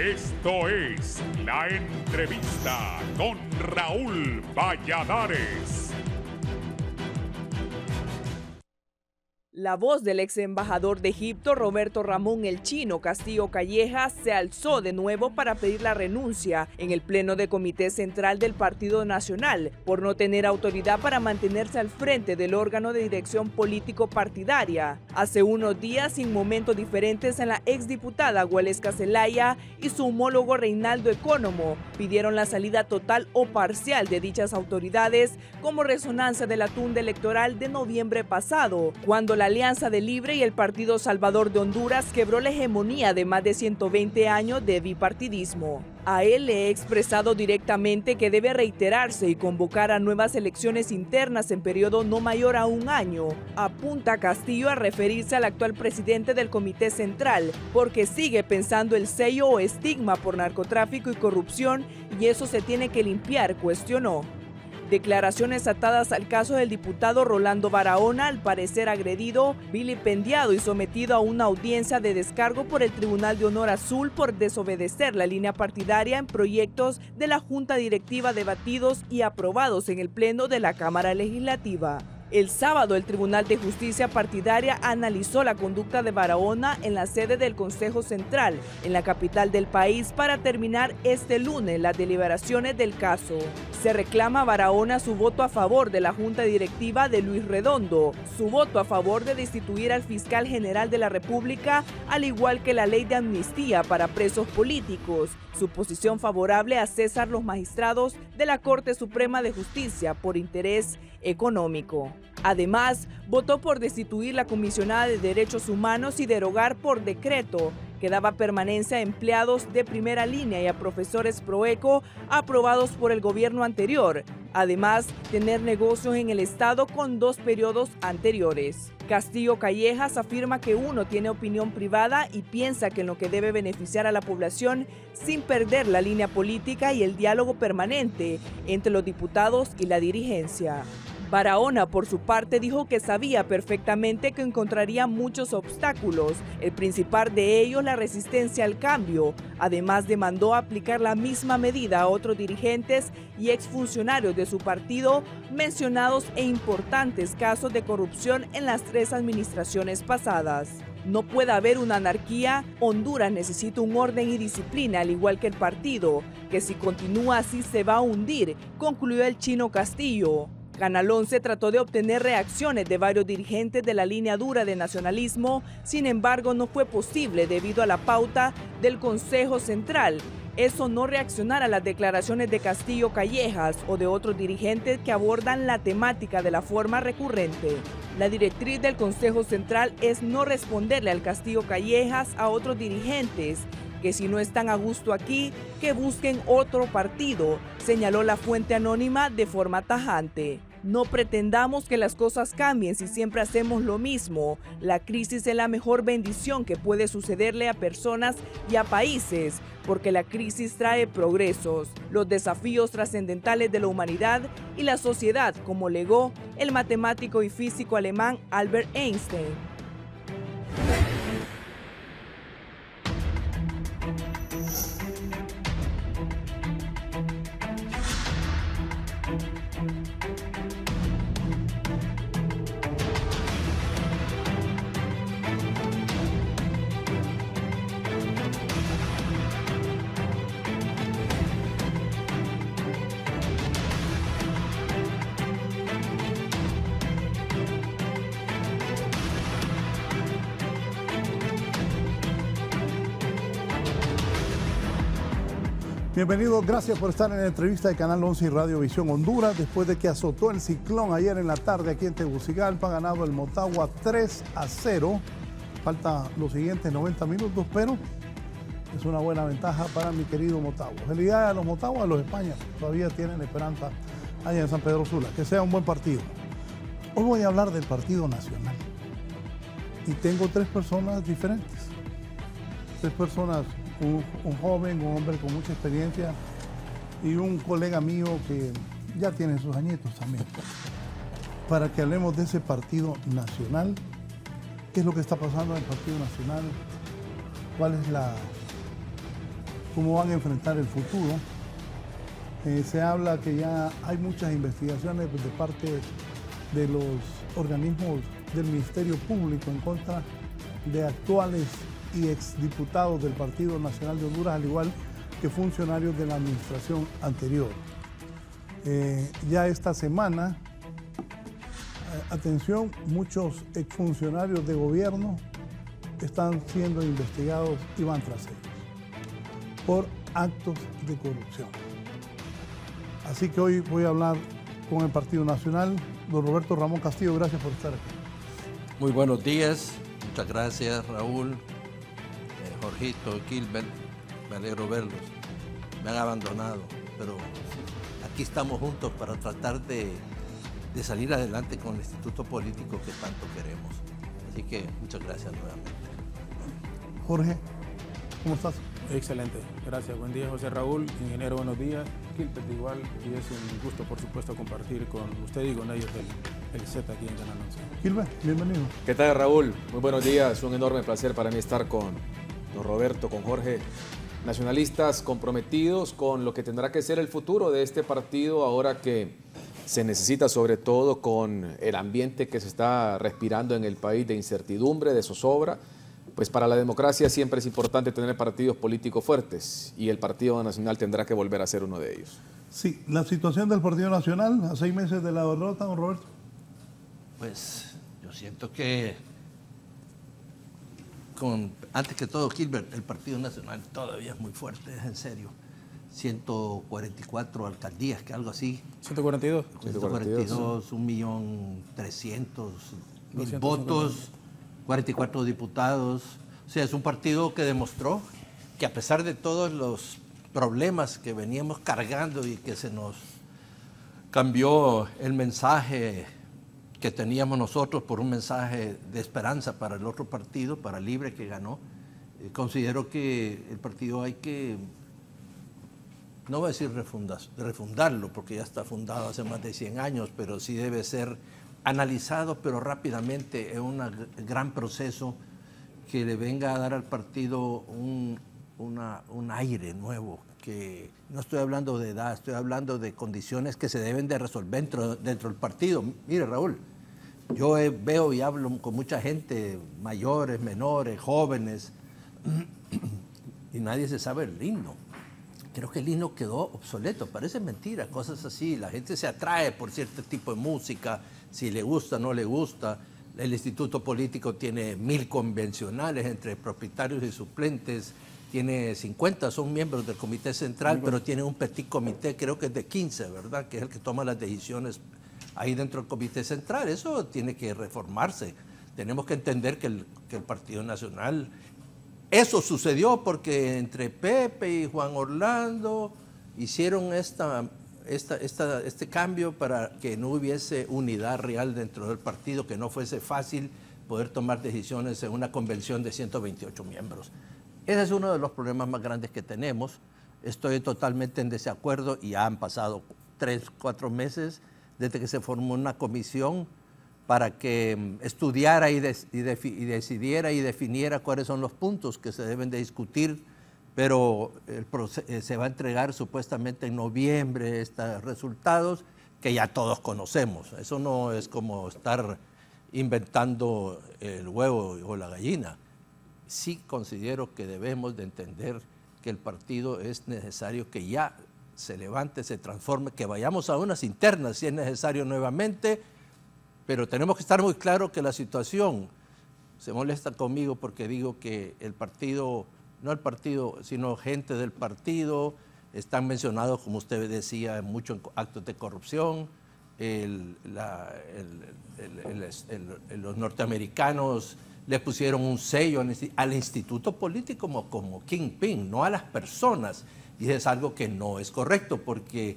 Esto es la entrevista con Raúl Valladares. La voz del ex embajador de Egipto, Roberto Ramón el Chino Castillo Calleja, se alzó de nuevo para pedir la renuncia en el Pleno de Comité Central del Partido Nacional por no tener autoridad para mantenerse al frente del órgano de dirección político-partidaria. Hace unos días, sin momentos diferentes en la exdiputada Gualesca Zelaya y su homólogo Reinaldo Economo, pidieron la salida total o parcial de dichas autoridades como resonancia de la tunda electoral de noviembre pasado, cuando la Alianza de Libre y el Partido Salvador de Honduras quebró la hegemonía de más de 120 años de bipartidismo. A él le he expresado directamente que debe reiterarse y convocar a nuevas elecciones internas en periodo no mayor a un año. Apunta Castillo a referirse al actual presidente del Comité Central, porque sigue pensando el sello o estigma por narcotráfico y corrupción y eso se tiene que limpiar, cuestionó. Declaraciones atadas al caso del diputado Rolando Barahona, al parecer agredido, vilipendiado y sometido a una audiencia de descargo por el Tribunal de Honor Azul por desobedecer la línea partidaria en proyectos de la Junta Directiva debatidos y aprobados en el Pleno de la Cámara Legislativa. El sábado, el Tribunal de Justicia Partidaria analizó la conducta de Barahona en la sede del Consejo Central, en la capital del país, para terminar este lunes las deliberaciones del caso. Se reclama Barahona su voto a favor de la Junta Directiva de Luis Redondo, su voto a favor de destituir al fiscal general de la República, al igual que la ley de amnistía para presos políticos, su posición favorable a César los magistrados de la Corte Suprema de Justicia por interés económico. Además, votó por destituir la comisionada de Derechos Humanos y derogar por decreto que daba permanencia a empleados de primera línea y a profesores proeco aprobados por el gobierno anterior. Además, tener negocios en el Estado con dos periodos anteriores. Castillo Callejas afirma que uno tiene opinión privada y piensa que en lo que debe beneficiar a la población sin perder la línea política y el diálogo permanente entre los diputados y la dirigencia. Barahona, por su parte, dijo que sabía perfectamente que encontraría muchos obstáculos, el principal de ellos la resistencia al cambio. Además, demandó aplicar la misma medida a otros dirigentes y exfuncionarios de su partido mencionados e importantes casos de corrupción en las tres administraciones pasadas. No puede haber una anarquía. Honduras necesita un orden y disciplina, al igual que el partido, que si continúa así se va a hundir, concluyó el chino Castillo. Canal 11 trató de obtener reacciones de varios dirigentes de la línea dura de nacionalismo, sin embargo no fue posible debido a la pauta del Consejo Central. Eso no reaccionar a las declaraciones de Castillo Callejas o de otros dirigentes que abordan la temática de la forma recurrente. La directriz del Consejo Central es no responderle al Castillo Callejas a otros dirigentes que si no están a gusto aquí, que busquen otro partido, señaló la fuente anónima de forma tajante. No pretendamos que las cosas cambien si siempre hacemos lo mismo. La crisis es la mejor bendición que puede sucederle a personas y a países, porque la crisis trae progresos, los desafíos trascendentales de la humanidad y la sociedad, como legó el matemático y físico alemán Albert Einstein. Bienvenidos, gracias por estar en la entrevista de Canal 11 y Visión Honduras. Después de que azotó el ciclón ayer en la tarde aquí en Tegucigalpa, ha ganado el Motagua 3 a 0. Faltan los siguientes 90 minutos, pero es una buena ventaja para mi querido Motagua. Felicidades a los Motagua, a los España. Todavía tienen esperanza allá en San Pedro Sula. Que sea un buen partido. Hoy voy a hablar del Partido Nacional. Y tengo tres personas diferentes. Tres personas un, joven, un hombre con mucha experiencia y un colega mío que ya tiene sus añitos también, para que hablemos de ese partido nacional, qué es lo que está pasando en el partido nacional, cuál es la, cómo van a enfrentar el futuro. Eh, se habla que ya hay muchas investigaciones pues, de parte de los organismos del Ministerio Público en contra de actuales y exdiputados del Partido Nacional de Honduras, al igual que funcionarios de la administración anterior. Eh, ya esta semana, eh, atención, muchos exfuncionarios de gobierno están siendo investigados y van tras ellos por actos de corrupción. Así que hoy voy a hablar con el Partido Nacional. Don Roberto Ramón Castillo, gracias por estar aquí. Muy buenos días, muchas gracias Raúl, Jorgito, Gilbert, me alegro verlos. Me han abandonado, pero aquí estamos juntos para tratar de, salir adelante con el instituto político que tanto queremos. Así que muchas gracias nuevamente. Jorge, ¿cómo estás? Excelente, gracias. Buen día, José Raúl. Ingeniero, buenos días. Gilbert, igual. Y es un gusto, por supuesto, compartir con usted y con ellos el, el Z aquí en Canal 11. Gilbert, bienvenido. ¿Qué tal, Raúl? Muy buenos días. Un enorme placer para mí estar con don Roberto, con Jorge. Nacionalistas comprometidos con lo que tendrá que ser el futuro de este partido ahora que se necesita sobre todo con el ambiente que se está respirando en el país de incertidumbre, de zozobra. Pues para la democracia siempre es importante tener partidos políticos fuertes y el Partido Nacional tendrá que volver a ser uno de ellos. Sí, la situación del Partido Nacional a seis meses de la derrota, don Roberto. Pues yo siento que antes que todo, Gilbert, el Partido Nacional todavía es muy fuerte, es en serio. 144 alcaldías, que algo así. 142. 142, 1.300.000 votos, 44 diputados. O sea, es un partido que demostró que a pesar de todos los problemas que veníamos cargando y que se nos cambió el mensaje que teníamos nosotros por un mensaje de esperanza para el otro partido, para Libre, que ganó. Eh, considero que el partido hay que, no voy a decir refundarlo, porque ya está fundado hace más de 100 años, pero sí debe ser analizado, pero rápidamente, es un gran proceso que le venga a dar al partido un, aire nuevo, que no estoy hablando de edad, estoy hablando de condiciones que se deben de resolver dentro del partido. Mire, Raúl, yo veo y hablo con mucha gente, mayores, menores, jóvenes, y nadie se sabe el himno. Creo que el himno quedó obsoleto, parece mentira, cosas así. La gente se atrae por cierto tipo de música, si le gusta, no le gusta. El Instituto Político tiene mil convencionales entre propietarios y suplentes, tiene 50, son miembros del Comité Central, pero tiene un petit comité, creo que es de 15, ¿verdad? Que es el que toma las decisiones ahí dentro del Comité Central. Eso tiene que reformarse. Tenemos que entender que el, Partido Nacional, eso sucedió porque entre Pepe y Juan Orlando hicieron esta, este cambio para que no hubiese unidad real dentro del partido, que no fuese fácil poder tomar decisiones en una convención de 128 miembros. Ese es uno de los problemas más grandes que tenemos. Estoy totalmente en desacuerdo y han pasado tres, cuatro meses desde que se formó una comisión para que mm, estudiara y, decidiera y definiera cuáles son los puntos que se deben de discutir, pero el eh, se va a entregar supuestamente en noviembre estos resultados que ya todos conocemos. Eso no es como estar inventando el huevo o la gallina. Sí considero que debemos de entender que el partido es necesario que ya se levante, se transforme, que vayamos a unas internas si es necesario nuevamente, pero tenemos que estar muy claros que la situación, se molesta conmigo porque digo que el partido, no el partido, sino gente del partido, están mencionados, como usted decía, en muchos actos de corrupción, los norteamericanos le pusieron un sello al, instituto político como, como Kingpin, no a las personas. Y es algo que no es correcto porque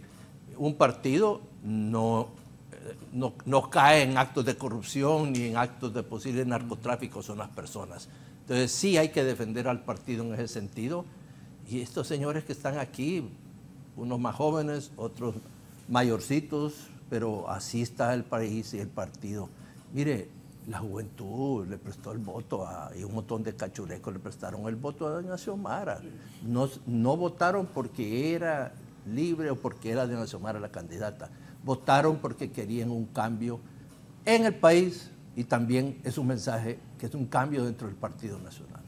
un partido no, eh, no, no cae en actos de corrupción ni en actos de posible narcotráfico, son las personas. Entonces sí hay que defender al partido en ese sentido. Y estos señores que están aquí, unos más jóvenes, otros mayorcitos, pero así está el país y el partido. Mire, la juventud le prestó el voto a, y un montón de cachurecos le prestaron el voto a doña Xiomara. No, no votaron porque era libre o porque era doña Xiomara la candidata. Votaron porque querían un cambio en el país y también es un mensaje que es un cambio dentro del Partido Nacional.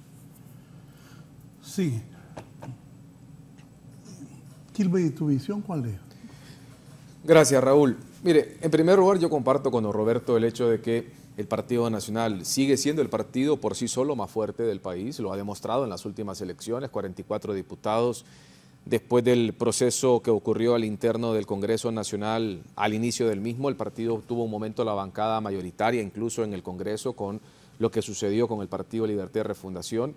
Sí. Kilby, ¿tu visión cuál es? Gracias, Raúl. Mire, en primer lugar yo comparto con Roberto el hecho de que el Partido Nacional sigue siendo el partido por sí solo más fuerte del país, lo ha demostrado en las últimas elecciones, 44 diputados. Después del proceso que ocurrió al interno del Congreso Nacional, al inicio del mismo, el partido tuvo un momento la bancada mayoritaria, incluso en el Congreso, con lo que sucedió con el Partido Libertad y Refundación.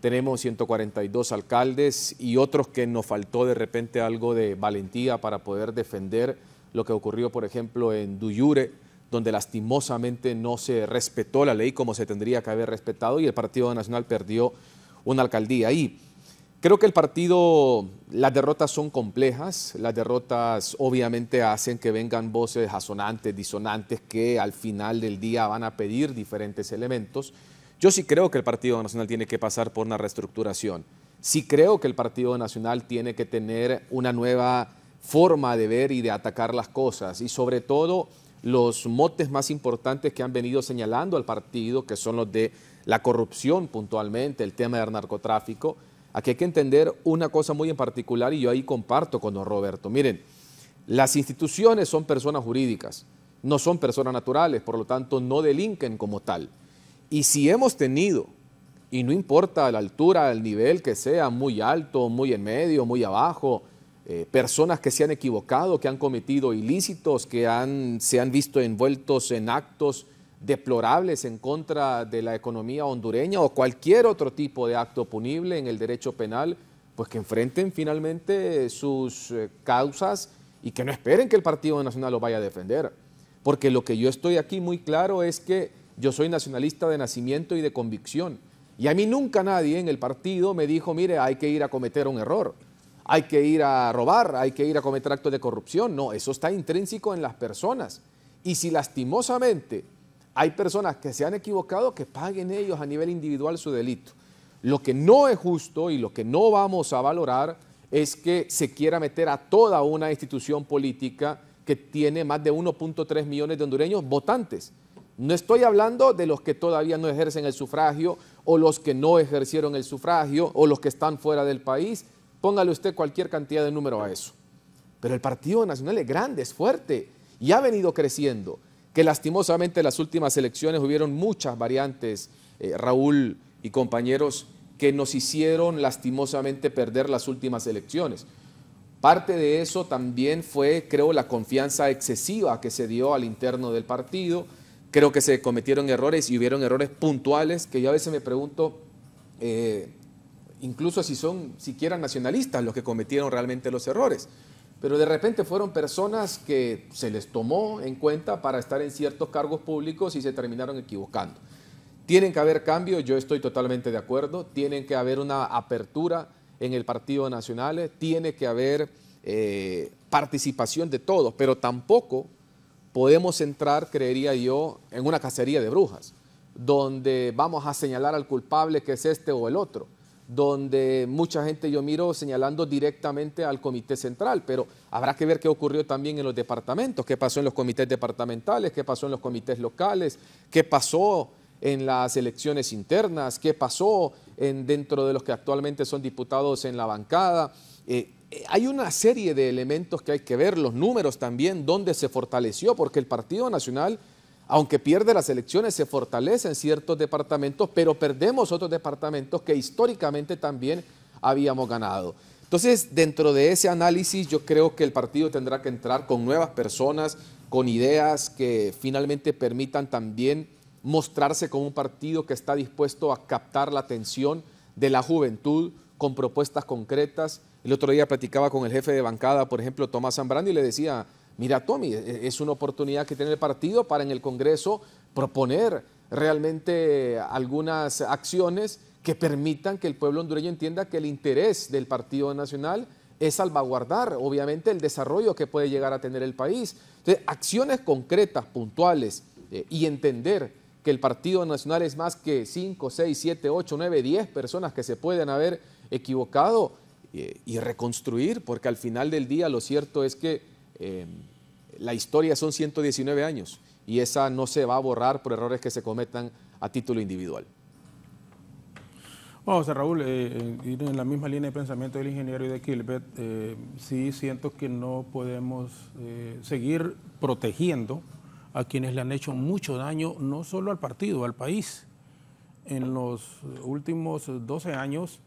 Tenemos 142 alcaldes y otros que nos faltó de repente algo de valentía para poder defender lo que ocurrió, por ejemplo, en Duyure donde lastimosamente no se respetó la ley como se tendría que haber respetado y el Partido Nacional perdió una alcaldía. Y creo que el partido, las derrotas son complejas, las derrotas obviamente hacen que vengan voces asonantes, disonantes, que al final del día van a pedir diferentes elementos. Yo sí creo que el Partido Nacional tiene que pasar por una reestructuración. Sí creo que el Partido Nacional tiene que tener una nueva forma de ver y de atacar las cosas y sobre todo los motes más importantes que han venido señalando al partido, que son los de la corrupción puntualmente, el tema del narcotráfico. Aquí hay que entender una cosa muy en particular y yo ahí comparto con don Roberto. Miren, las instituciones son personas jurídicas, no son personas naturales, por lo tanto no delinquen como tal. Y si hemos tenido, y no importa la altura, el nivel que sea, muy alto, muy en medio, muy abajo, eh, personas que se han equivocado, que han cometido ilícitos, que se han visto envueltos en actos deplorables en contra de la economía hondureña o cualquier otro tipo de acto punible en el derecho penal, pues que enfrenten finalmente sus eh, causas y que no esperen que el Partido Nacional lo vaya a defender. Porque lo que yo estoy aquí muy claro es que yo soy nacionalista de nacimiento y de convicción. Y a mí nunca nadie en el partido me dijo, mire, hay que ir a cometer un error hay que ir a robar, hay que ir a cometer actos de corrupción. No, eso está intrínseco en las personas. Y si lastimosamente hay personas que se han equivocado, que paguen ellos a nivel individual su delito. Lo que no es justo y lo que no vamos a valorar es que se quiera meter a toda una institución política que tiene más de 1.3 millones de hondureños votantes. No estoy hablando de los que todavía no ejercen el sufragio o los que no ejercieron el sufragio o los que están fuera del país, Póngale usted cualquier cantidad de número a eso. Pero el Partido Nacional es grande, es fuerte y ha venido creciendo. Que lastimosamente las últimas elecciones hubieron muchas variantes, eh, Raúl y compañeros, que nos hicieron lastimosamente perder las últimas elecciones. Parte de eso también fue, creo, la confianza excesiva que se dio al interno del partido. Creo que se cometieron errores y hubieron errores puntuales que yo a veces me pregunto, eh, incluso si son siquiera nacionalistas los que cometieron realmente los errores. Pero de repente fueron personas que se les tomó en cuenta para estar en ciertos cargos públicos y se terminaron equivocando. Tienen que haber cambios, yo estoy totalmente de acuerdo, tienen que haber una apertura en el Partido Nacional, tiene que haber eh, participación de todos, pero tampoco podemos entrar, creería yo, en una cacería de brujas, donde vamos a señalar al culpable que es este o el otro donde mucha gente yo miro señalando directamente al comité central, pero habrá que ver qué ocurrió también en los departamentos, qué pasó en los comités departamentales, qué pasó en los comités locales, qué pasó en las elecciones internas, qué pasó en, dentro de los que actualmente son diputados en la bancada. Eh, eh, hay una serie de elementos que hay que ver, los números también, dónde se fortaleció, porque el Partido Nacional aunque pierde las elecciones, se fortalecen ciertos departamentos, pero perdemos otros departamentos que históricamente también habíamos ganado. Entonces, dentro de ese análisis, yo creo que el partido tendrá que entrar con nuevas personas, con ideas que finalmente permitan también mostrarse como un partido que está dispuesto a captar la atención de la juventud con propuestas concretas. El otro día platicaba con el jefe de bancada, por ejemplo, Tomás Zambrani, y le decía, Mira, Tommy, e, e, es una oportunidad que tiene el partido para en el Congreso proponer realmente algunas acciones que permitan que el pueblo hondureño entienda que el interés del Partido Nacional es salvaguardar, obviamente, el desarrollo que puede llegar a tener el país. Entonces, acciones concretas, puntuales, eh, y entender que el Partido Nacional es más que 5, 6, 7, 8, 9, 10 personas que se pueden haber equivocado eh, y reconstruir, porque al final del día lo cierto es que Em, la historia son 119 años y esa no se va a borrar por errores que se cometan a título individual. Vamos, Raúl, eh, eh, en la misma línea de pensamiento del ingeniero y de Kilbet, eh, sí siento que no podemos seguir protegiendo a quienes le han hecho mucho daño, no solo al partido, al país. En los últimos 12 años,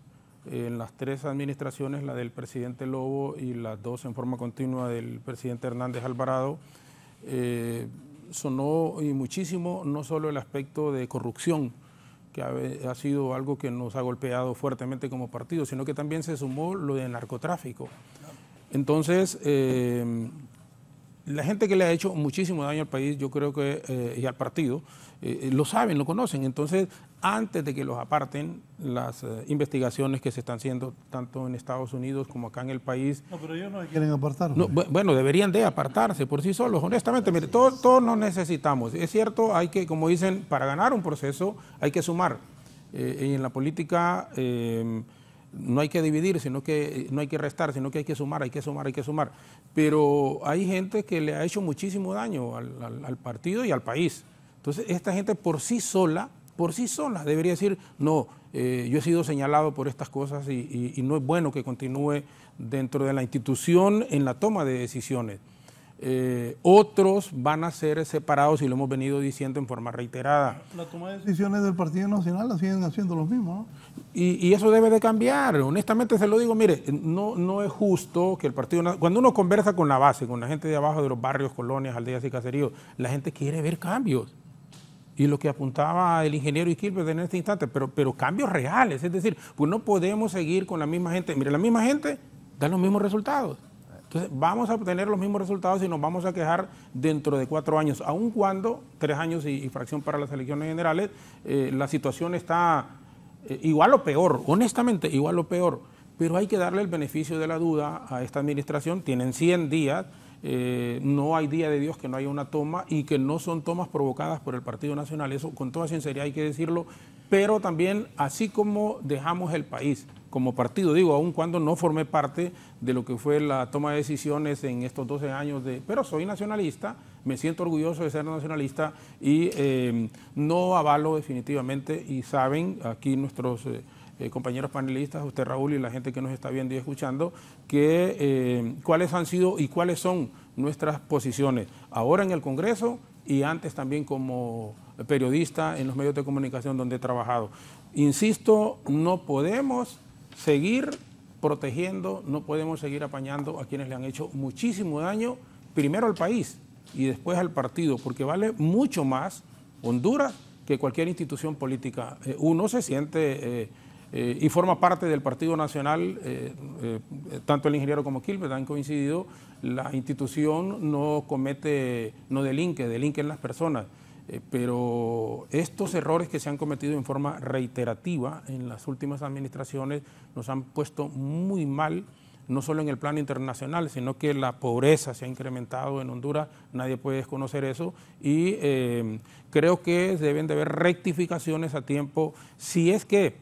en las tres administraciones, la del presidente Lobo y las dos en forma continua del presidente Hernández Alvarado, eh, sonó muchísimo no solo el aspecto de corrupción, que ha, sido algo que nos ha golpeado fuertemente como partido, sino que también se sumó lo del narcotráfico. Entonces, eh, la gente que le ha hecho muchísimo daño al país, yo creo que, eh, y al partido, lo saben, lo conocen. Entonces, antes de que los aparten las eh, investigaciones que se están haciendo tanto en Estados Unidos como acá en el país. No, pero ellos no quieren apartar. bueno, deberían de apartarse por sí solos, honestamente. Mire, todos, nos necesitamos. Es cierto, hay que, como dicen, para ganar un proceso hay que sumar. Eh, en la política eh, no hay que dividir, sino que no hay que restar, sino que hay que sumar, hay que sumar, hay que sumar. Pero hay gente que le ha hecho muchísimo daño al partido y al país. Entonces, esta gente por sí sola por sí sola Debería decir, no, eh, yo he sido señalado por estas cosas y, no es bueno que continúe dentro de la institución en la toma de decisiones. Eh, otros van a ser separados y lo hemos venido diciendo en forma reiterada. La toma de decisiones del Partido Nacional la siguen haciendo lo mismo. Y, eso debe de cambiar. Honestamente se lo digo, mire, no, no es justo que el Partido cuando uno conversa con la base, con la gente de abajo de los barrios, colonias, aldeas y caseríos, la gente quiere ver cambios y lo que apuntaba el ingeniero Isquilbert en este instante, pero, pero cambios reales, es decir, pues no podemos seguir con la misma gente. Mire, la misma gente da los mismos resultados. Entonces, vamos a obtener los mismos resultados y nos vamos a quejar dentro de cuatro años, aun cuando, tres años y, fracción para las elecciones generales, eh, la situación está eh, igual o peor, honestamente, igual o peor. Pero hay que darle el beneficio de la duda a esta administración, tienen 100 días, eh, no hay día de Dios que no haya una toma y que no son tomas provocadas por el Partido Nacional, eso con toda sinceridad hay que decirlo, pero también así como dejamos el país como partido, digo, aun cuando no formé parte de lo que fue la toma de decisiones en estos 12 años, de, pero soy nacionalista, me siento orgulloso de ser nacionalista y eh, no avalo definitivamente, y saben aquí nuestros... Eh, eh, compañeros panelistas, usted Raúl y la gente que nos está viendo y escuchando, eh, cuáles han sido y cuáles son nuestras posiciones ahora en el Congreso y antes también como periodista en los medios de comunicación donde he trabajado. Insisto, no podemos seguir protegiendo, no podemos seguir apañando a quienes le han hecho muchísimo daño, primero al país y después al partido, porque vale mucho más Honduras que cualquier institución política. Eh, uno se siente... Eh, y forma parte del Partido Nacional, eh, eh, tanto el ingeniero como Kilbert han coincidido, la institución no comete, no delinque, delinquen las personas, pero estos errores que se han cometido en forma reiterativa en las últimas administraciones nos han puesto muy mal no solo en el plano internacional, sino que la pobreza se ha incrementado en Honduras, nadie puede desconocer eso, y creo que deben de haber rectificaciones a tiempo, si es que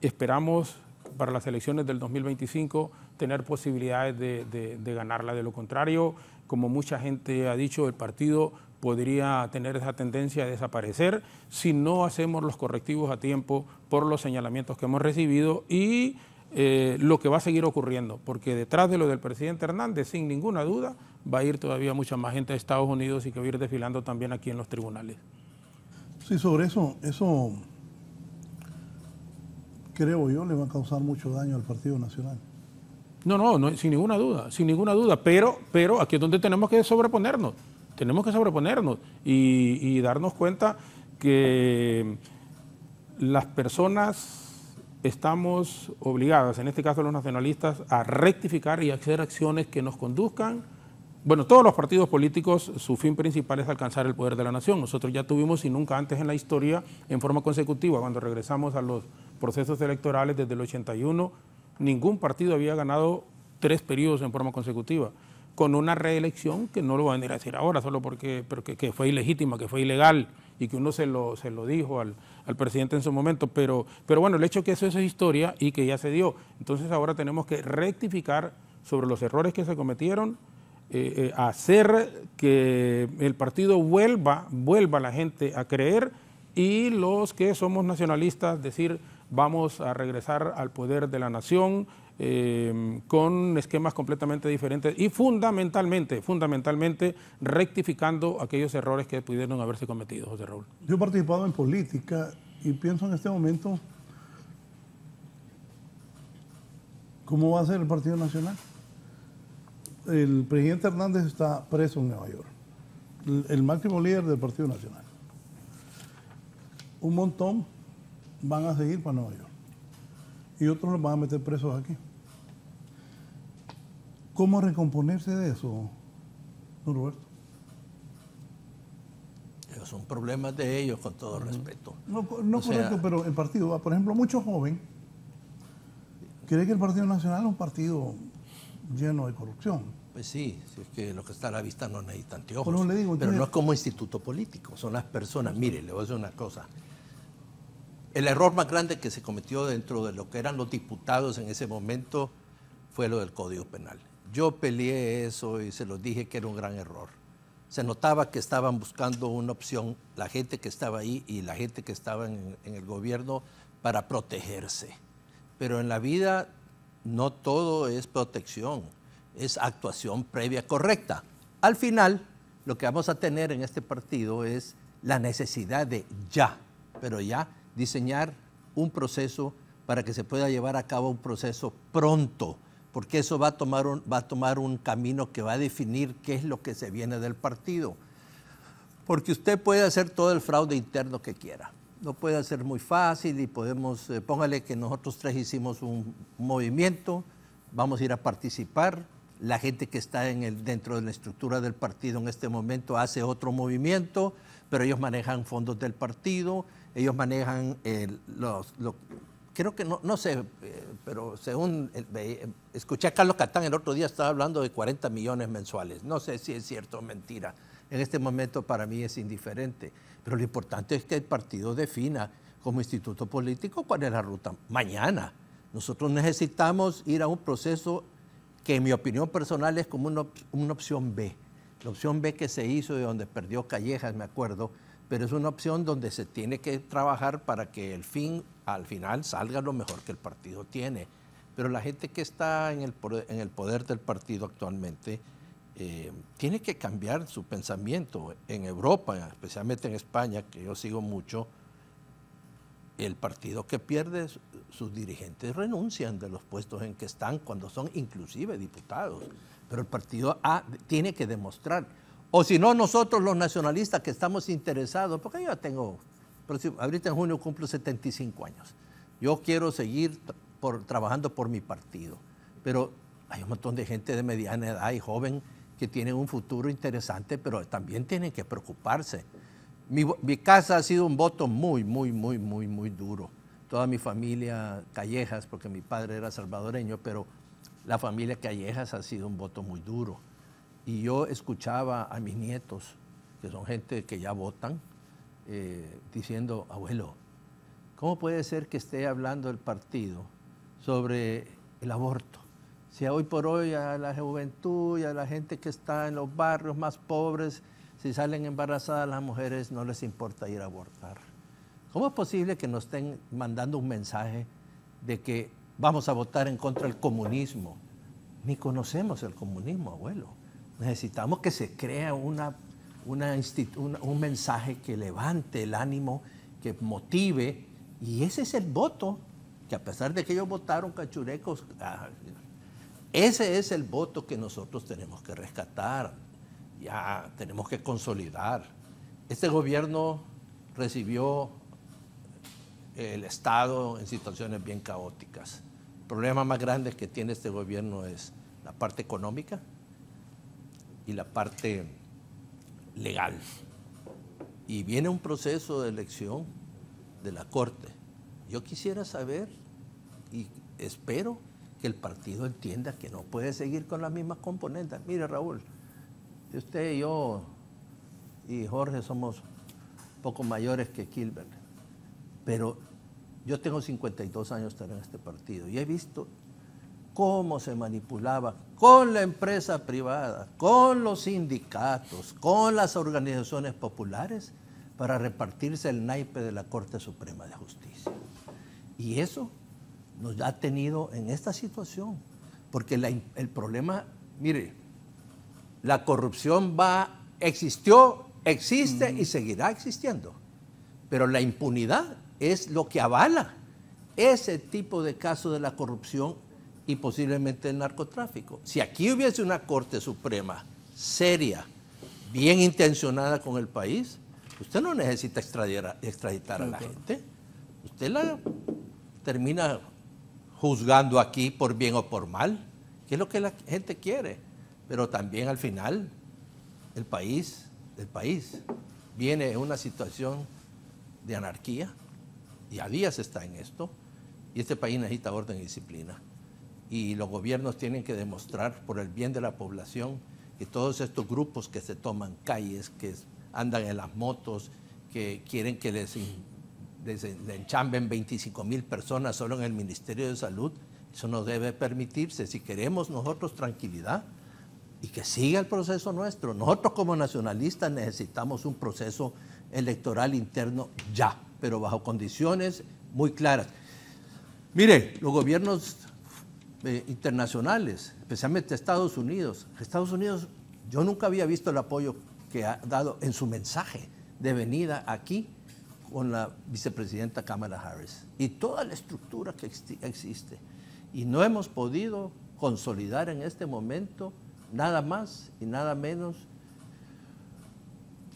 esperamos para las elecciones del 2025 tener posibilidades de, ganarla. De lo contrario, como mucha gente ha dicho, el partido podría tener esa tendencia a desaparecer si no hacemos los correctivos a tiempo por los señalamientos que hemos recibido y eh, lo que va a seguir ocurriendo, porque detrás de lo del presidente Hernández, sin ninguna duda, va a ir todavía mucha más gente a Estados Unidos y que va a ir desfilando también aquí en los tribunales. Sí, sobre eso, eso creo yo, le va a causar mucho daño al Partido Nacional. No, no, no, sin ninguna duda, sin ninguna duda, pero, pero aquí es donde tenemos que sobreponernos, tenemos que sobreponernos y, darnos cuenta que las personas estamos obligadas, en este caso los nacionalistas, a rectificar y hacer acciones que nos conduzcan bueno, todos los partidos políticos, su fin principal es alcanzar el poder de la nación. Nosotros ya tuvimos, y nunca antes en la historia, en forma consecutiva, cuando regresamos a los procesos electorales desde el 81, ningún partido había ganado tres periodos en forma consecutiva, con una reelección que no lo van a a decir ahora, solo porque, porque que fue ilegítima, que fue ilegal y que uno se lo, se lo dijo al, al, presidente en su momento, pero, pero bueno, el hecho que eso es historia y que ya se dio. Entonces ahora tenemos que rectificar sobre los errores que se cometieron, eh, eh, hacer que el partido vuelva, vuelva la gente a creer y los que somos nacionalistas decir vamos a regresar al poder de la nación em, con esquemas completamente diferentes y fundamentalmente, fundamentalmente rectificando aquellos errores que pudieron haberse cometido, José Raúl. Yo he participado en política y pienso en este momento cómo va a ser el Partido Nacional el presidente Hernández está preso en Nueva York, el, máximo líder del Partido Nacional. Un montón van a seguir para Nueva York y otros los van a meter presos aquí. ¿Cómo recomponerse de eso, Roberto? Son problemas de ellos, con todo respeto. No, no correcto, pero el partido va. Por ejemplo, mucho joven cree que el Partido Nacional es un partido lleno de corrupción. Pues sí, si es que lo que está a la vista no necesita anteojos. pero no es como instituto político, son las personas. Mire, le voy a decir una cosa. El error más grande que se cometió dentro de lo que eran los diputados en ese momento fue lo del Código Penal. Yo peleé eso y se los dije que era un gran error. Se notaba que estaban buscando una opción, la gente que estaba ahí y la gente que estaba en el gobierno, para protegerse. Pero en la vida no todo es protección es actuación previa correcta. Al final, lo que vamos a tener en este partido es la necesidad de ya, pero ya diseñar un proceso para que se pueda llevar a cabo un proceso pronto, porque eso va a tomar un, va a tomar un camino que va a definir qué es lo que se viene del partido. Porque usted puede hacer todo el fraude interno que quiera. No puede ser muy fácil y podemos, eh, póngale que nosotros tres hicimos un movimiento, vamos a ir a participar, la gente que está en el, dentro de la estructura del partido en este momento hace otro movimiento, pero ellos manejan fondos del partido, ellos manejan eh, los, creo que no, no sé, eh, pero según eh, escuché a Carlos Catán el otro día estaba hablando de 40 millones mensuales, no sé si es cierto o mentira. En este momento para mí es indiferente, pero lo importante es que el partido defina como instituto político cuál es la ruta mañana. Nosotros necesitamos ir a un proceso que en mi opinión personal es como una, opción B. La opción B que se hizo de donde perdió Callejas, me acuerdo, pero es una opción donde se tiene que trabajar para que el fin, al final, salga lo mejor que el partido tiene. Pero la gente que está en el, poder del partido actualmente eh, tiene que cambiar su pensamiento. En Europa, especialmente en España, que yo sigo mucho, el partido que pierde sus dirigentes renuncian de los puestos en que están cuando son inclusive diputados. Pero el partido tiene que demostrar. O si no, nosotros los nacionalistas que estamos interesados, porque yo tengo, ahorita en junio cumplo 75 años. Yo quiero seguir por, trabajando por mi partido. Pero hay un montón de gente de mediana edad y joven que tienen un futuro interesante, pero también tienen que preocuparse. mi, casa ha sido un voto muy, muy, muy, muy, muy duro toda mi familia Callejas, porque mi padre era salvadoreño, pero la familia Callejas ha sido un voto muy duro. Y yo escuchaba a mis nietos, que son gente que ya votan, eh, diciendo, abuelo, ¿cómo puede ser que esté hablando el partido sobre el aborto? Si hoy por hoy a la juventud y a la gente que está en los barrios más pobres, si salen embarazadas las mujeres, no les importa ir a abortar. ¿Cómo es posible que nos estén mandando un mensaje de que vamos a votar en contra del comunismo? Ni conocemos el comunismo, abuelo. Necesitamos que se crea una, un, un mensaje que levante el ánimo, que motive, y ese es el voto, que a pesar de que ellos votaron cachurecos, ah, ese es el voto que nosotros tenemos que rescatar, ya tenemos que consolidar. Este gobierno recibió el Estado en situaciones bien caóticas. El problema más grande que tiene este gobierno es la parte económica y la parte legal. Y viene un proceso de elección de la Corte. Yo quisiera saber y espero que el partido entienda que no puede seguir con las mismas componentes. Mire, Raúl, usted y yo y Jorge somos poco mayores que Kilbert, pero yo tengo 52 años estar en este partido y he visto cómo se manipulaba con la empresa privada, con los sindicatos, con las organizaciones populares para repartirse el naipe de la Corte Suprema de Justicia. Y eso nos ha tenido en esta situación, porque el problema, mire, la corrupción va, existió, existe y seguirá existiendo, pero la impunidad es lo que avala ese tipo de casos de la corrupción y posiblemente el narcotráfico. Si aquí hubiese una Corte Suprema seria, bien intencionada con el país, usted no necesita extraditar, a la gente. Usted la termina juzgando aquí por bien o por mal, que es lo que la gente quiere. Pero también al final, el país, el país viene en una situación de anarquía y a se está en esto, y este país necesita orden y disciplina. Y los gobiernos tienen que demostrar por el bien de la población que todos estos grupos que se toman calles, que andan en las motos, que quieren que les, les enchamben 25 mil personas solo en el Ministerio de Salud, eso no debe permitirse. Si queremos nosotros tranquilidad y que siga el proceso nuestro, nosotros como nacionalistas necesitamos un proceso electoral interno ya pero bajo condiciones muy claras. Mire, los gobiernos eh, internacionales, especialmente Estados Unidos, Estados Unidos, yo nunca había visto el apoyo que ha dado en su mensaje de venida aquí con la vicepresidenta Kamala Harris y toda la estructura que existe. Y no hemos podido consolidar en este momento nada más y nada menos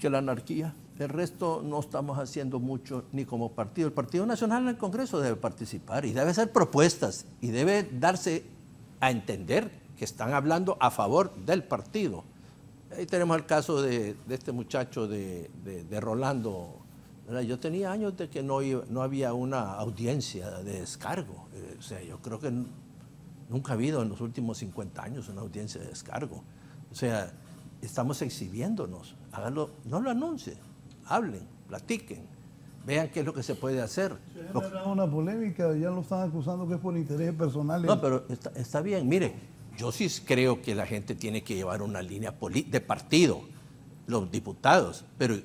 que la anarquía el resto no estamos haciendo mucho ni como partido. El Partido Nacional en el Congreso debe participar y debe hacer propuestas y debe darse a entender que están hablando a favor del partido. Ahí tenemos el caso de, este muchacho de, Rolando. Yo tenía años de que no, había una audiencia de descargo. Eh, o sea, yo creo que nunca ha habido en los últimos 50 años una audiencia de descargo. O sea, estamos exhibiéndonos. no lo anuncie hablen, platiquen, vean qué es lo que se puede hacer. Se ha generado una polémica, ya lo están acusando que es por interés personal. No, pero está, bien, mire, yo sí creo que la gente tiene que llevar una línea de partido, los diputados, pero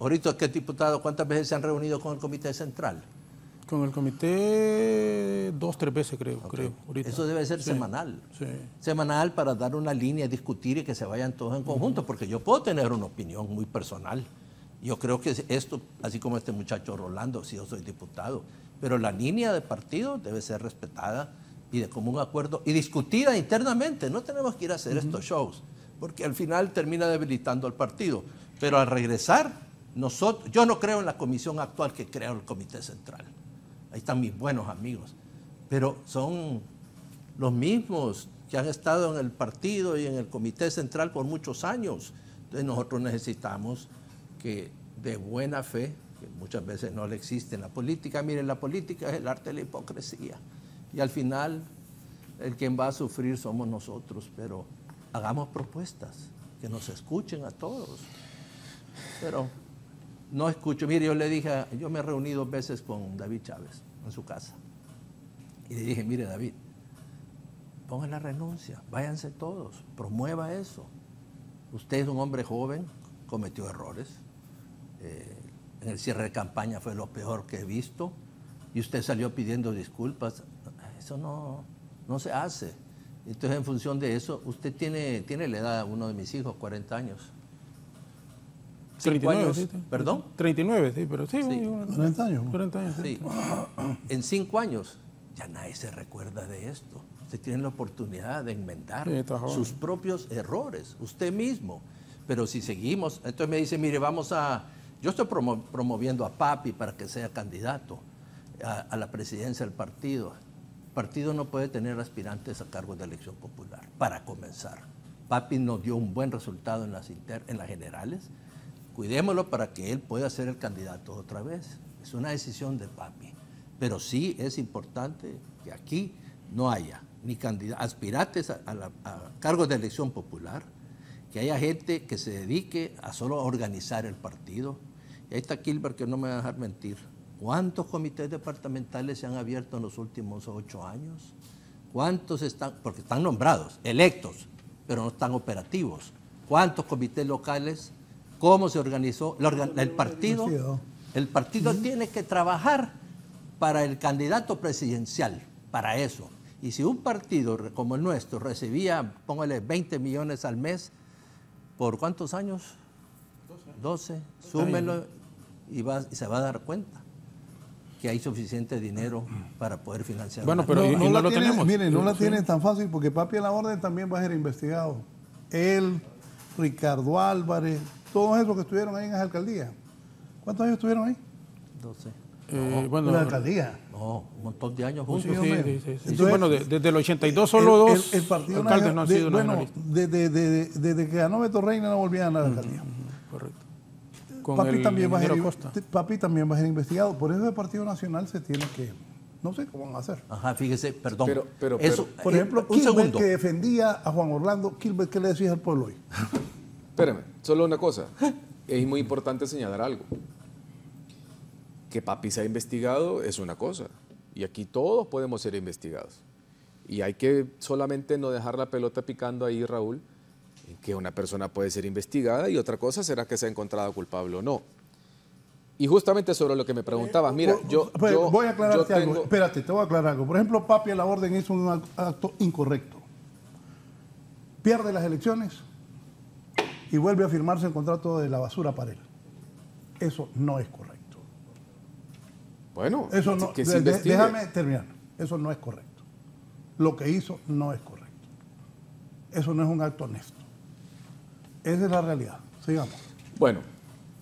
ahorita que diputado ¿cuántas veces se han reunido con el Comité Central? Con el comité dos, tres veces creo. Eso debe ser semanal. Semanal para dar una línea, discutir y que se vayan todos en conjunto, porque yo puedo tener una opinión muy personal, yo creo que esto, así como este muchacho Rolando, si yo soy diputado, pero la línea de partido debe ser respetada y de común acuerdo y discutida internamente. No tenemos que ir a hacer estos shows, porque al final termina debilitando al partido. Pero al regresar, nosotros, yo no creo en la comisión actual que crea el Comité Central. Ahí están mis buenos amigos. Pero son los mismos que han estado en el partido y en el Comité Central por muchos años. Entonces nosotros necesitamos que de buena fe, que muchas veces no le existe en la política. Miren, la política es el arte de la hipocresía. Y al final, el quien va a sufrir somos nosotros, pero hagamos propuestas, que nos escuchen a todos. Pero no escucho. Mire, yo le dije, yo me reuní dos veces con David Chávez en su casa. Y le dije, mire David, pongan la renuncia, váyanse todos, promueva eso. Usted es un hombre joven, cometió errores, eh, en el cierre de campaña fue lo peor que he visto, y usted salió pidiendo disculpas, eso no, no se hace. Entonces, en función de eso, usted tiene, tiene la edad de uno de mis hijos, 40 años. 39, ¿Perdón? 39, sí, pero sí, 40 años. 40 años sí. En 5 años ya nadie se recuerda de esto. Usted tiene la oportunidad de inventar sus propios errores, usted mismo. Pero si seguimos, entonces me dice, mire, vamos a yo estoy promoviendo a Papi para que sea candidato a, la presidencia del partido. El partido no puede tener aspirantes a cargos de elección popular, para comenzar. Papi nos dio un buen resultado en las, en las generales. Cuidémoslo para que él pueda ser el candidato otra vez. Es una decisión de Papi. Pero sí es importante que aquí no haya ni aspirantes a, a, a cargos de elección popular, que haya gente que se dedique a solo organizar el partido. Y ahí está Kilber, que no me va a dejar mentir. ¿Cuántos comités departamentales se han abierto en los últimos ocho años? ¿Cuántos están, porque están nombrados, electos, pero no están operativos? ¿Cuántos comités locales? ¿Cómo se organizó? el partido, el partido tiene que trabajar para el candidato presidencial, para eso. Y si un partido como el nuestro recibía, póngale 20 millones al mes, ¿Por cuántos años? 12. 12. Súmelo y, y se va a dar cuenta que hay suficiente dinero para poder financiar. Bueno, pero no, lo tenemos. Miren, no la tienen tan fácil porque Papi a la Orden también va a ser investigado. Él, Ricardo Álvarez, todos esos que estuvieron ahí en las alcaldía. ¿Cuántos años estuvieron ahí? 12. Eh, bueno, la alcaldía. No, un montón de años juntos. bueno, desde el 82 solo dos el, alcaldes no han sido bueno, desde, desde que ganó Beto Reina no volvían a la alcaldía. correcto. papi, también va a ser, también va a investigado. Por eso el Partido Nacional se tiene que... No sé cómo van a hacer. Ajá, fíjese, perdón. Pero, eso, por eh, ejemplo, un Kilbert segundo. que defendía a Juan Orlando, Kilbert, ¿qué le decías al pueblo hoy? Espérame, solo una cosa. Es muy importante señalar algo que papi ha investigado es una cosa. Y aquí todos podemos ser investigados. Y hay que solamente no dejar la pelota picando ahí, Raúl, que una persona puede ser investigada y otra cosa será que se ha encontrado culpable o no. Y justamente sobre lo que me preguntabas, mira, yo, Voy a aclararte algo. Espérate, te voy a aclarar algo. Por ejemplo, Papi a la orden hizo un acto incorrecto. Pierde las elecciones y vuelve a firmarse el contrato de la basura para él. Eso no es correcto. Bueno, eso déjame terminar. Eso no es correcto. Lo que hizo no es correcto. Eso no es un acto honesto. Esa es la realidad. Sigamos. Bueno,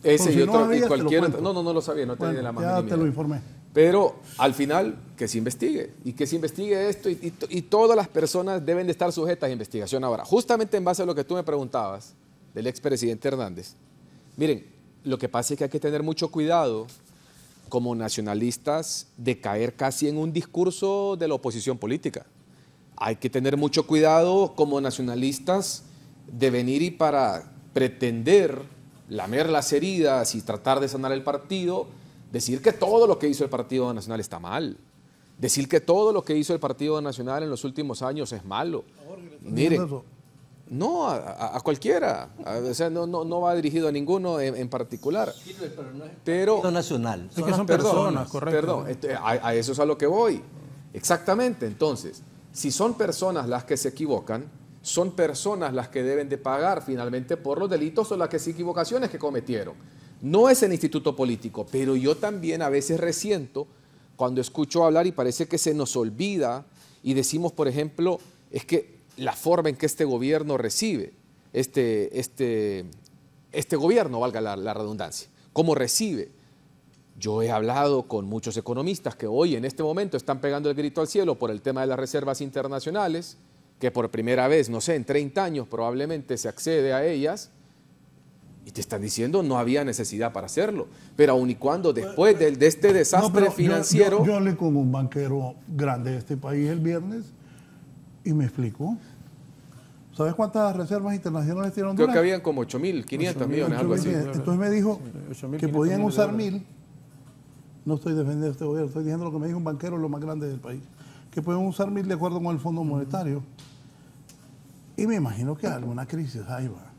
ese yo y, otro, no No, no, lo sabía, no la Ya te lo informé. Pero al final, que se investigue y que se investigue esto y, y, todas las personas deben de estar sujetas a investigación. Ahora, justamente en base a lo que tú me preguntabas del expresidente Hernández, miren, lo que pasa es que hay que tener mucho cuidado como nacionalistas de caer casi en un discurso de la oposición política. Hay que tener mucho cuidado como nacionalistas de venir y para pretender lamer las heridas y tratar de sanar el partido, decir que todo lo que hizo el Partido Nacional está mal, decir que todo lo que hizo el Partido Nacional en los últimos años es malo. No, a, cualquiera. o sea, no, no, va dirigido a ninguno en, particular. Pero. No nacional. Es son personas, correcto. Perdón, este, a, eso es a lo que voy. Exactamente. Entonces, si son personas las que se equivocan, son personas las que deben de pagar finalmente por los delitos o las que, equivocaciones que cometieron. No es el instituto político, pero yo también a veces resiento cuando escucho hablar y parece que se nos olvida y decimos, por ejemplo, es que la forma en que este gobierno recibe, este, este, este gobierno, valga la, redundancia, cómo recibe. Yo he hablado con muchos economistas que hoy en este momento están pegando el grito al cielo por el tema de las reservas internacionales, que por primera vez, no sé, en 30 años probablemente se accede a ellas, y te están diciendo no había necesidad para hacerlo. Pero aun y cuando después de, este desastre financiero... Yo, yo hablé con un banquero grande de este país el viernes y me explicó. ¿Sabes cuántas reservas internacionales tiene Honduras? Creo que habían como 8.500 millones, algo así. Entonces me dijo que podían usar mil, No estoy defendiendo este gobierno, estoy diciendo lo que me dijo un banquero, lo más grande del país. Que pueden usar mil de acuerdo con el Fondo Monetario. Y me imagino que alguna crisis ahí va.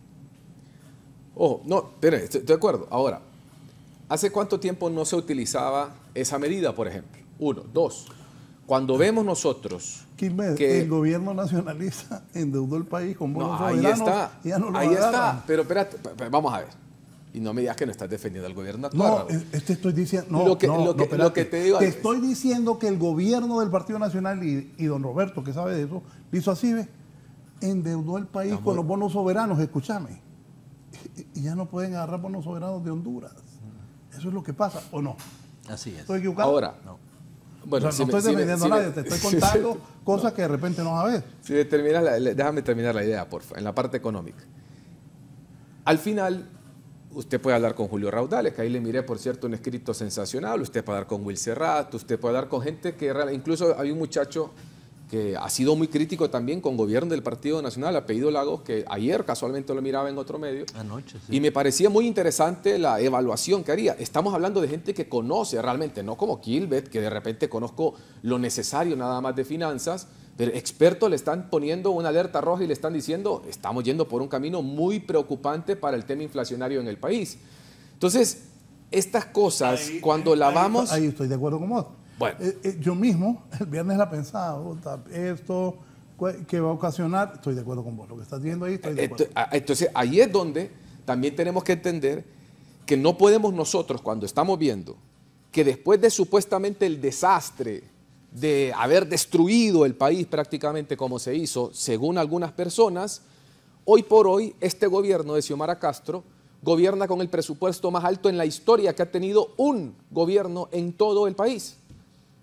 Ojo, oh, no, tiene, estoy de acuerdo. Ahora, ¿hace cuánto tiempo no se utilizaba esa medida, por ejemplo? Uno, dos. Cuando eh, vemos nosotros que el gobierno nacionalista endeudó el país con bonos ahí soberanos, ya no ahí está, pero espérate, vamos a ver. Y no me digas que no estás defendiendo al gobierno actual. No, estoy diciendo. No, lo que, no, te digo. Te estoy diciendo que el gobierno del Partido Nacional y, don Roberto, que sabe de eso, piso hizo así, ¿ves? Endeudó el país con los bonos soberanos, escúchame. Y, ya no pueden agarrar bonos soberanos de Honduras. Mm. Eso es lo que pasa, ¿o no? Así es. ¿Estoy equivocado? Ahora, no. Bueno, no estoy defendiendo a nadie, te estoy contando cosas que de repente no sabes. Si terminas déjame terminar la idea, porfa, en la parte económica. Al final, usted puede hablar con Julio Raudales, que ahí le miré, por cierto, un escrito sensacional. Usted puede hablar con Will Serrat, usted puede hablar con gente que incluso hay un muchacho ha sido muy crítico también con gobierno del Partido Nacional, apellido Lagos, que ayer casualmente lo miraba en otro medio. Anoche. Y me parecía muy interesante la evaluación que haría. Estamos hablando de gente que conoce realmente, no como Kilbet, que de repente conozco lo necesario nada más de finanzas, pero expertos le están poniendo una alerta roja y le están diciendo, estamos yendo por un camino muy preocupante para el tema inflacionario en el país. Entonces, estas cosas, cuando la vamos... Ahí estoy de acuerdo con vos bueno. Eh, eh, yo mismo, el viernes la pensaba, esto que va a ocasionar, estoy de acuerdo con vos, lo que estás viendo ahí, estoy de acuerdo. Ah, entonces, ahí es donde también tenemos que entender que no podemos nosotros, cuando estamos viendo que después de supuestamente el desastre de haber destruido el país prácticamente como se hizo, según algunas personas, hoy por hoy este gobierno de Xiomara Castro gobierna con el presupuesto más alto en la historia que ha tenido un gobierno en todo el país.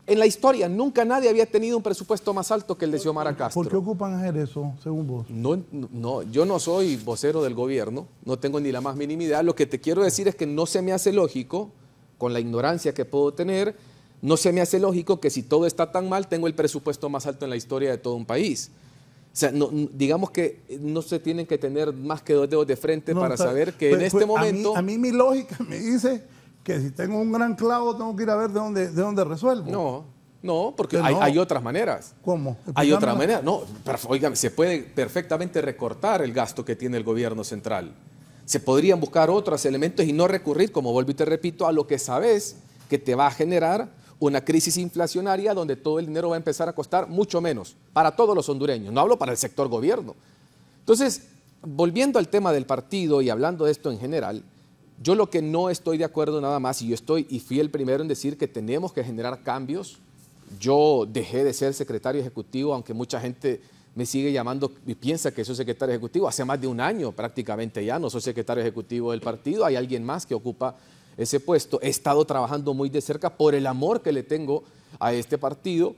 En la historia, nunca nadie había tenido un presupuesto más alto que el de Xiomara Castro. ¿Por qué ocupan hacer eso, según vos? No, no, yo no soy vocero del gobierno, no tengo ni la más mínima idea. Lo que te quiero decir es que no se me hace lógico, con la ignorancia que puedo tener, no se me hace lógico que si todo está tan mal, tengo el presupuesto más alto en la historia de todo un país. O sea, digamos que no se tienen que tener más que dos dedos de frente para saber que en pues, este pues, momento... a mí mi lógica me dice que si tengo un gran clavo tengo que ir a ver de dónde, de dónde resuelvo. No, no, porque hay, otras maneras. ¿Cómo? Hay otra manera. No, oigan, se puede perfectamente recortar el gasto que tiene el gobierno central. Se podrían buscar otros elementos y no recurrir, como vuelvo y te repito, a lo que sabes que te va a generar una crisis inflacionaria donde todo el dinero va a empezar a costar mucho menos para todos los hondureños. No hablo para el sector gobierno. Entonces, volviendo al tema del partido y hablando de esto en general, yo lo que no estoy de acuerdo nada más, y yo estoy, y fui el primero en decir que tenemos que generar cambios. Yo dejé de ser secretario ejecutivo, aunque mucha gente me sigue llamando y piensa que soy secretario ejecutivo. Hace más de un año prácticamente ya no soy secretario ejecutivo del partido, hay alguien más que ocupa ese puesto. He estado trabajando muy de cerca por el amor que le tengo a este partido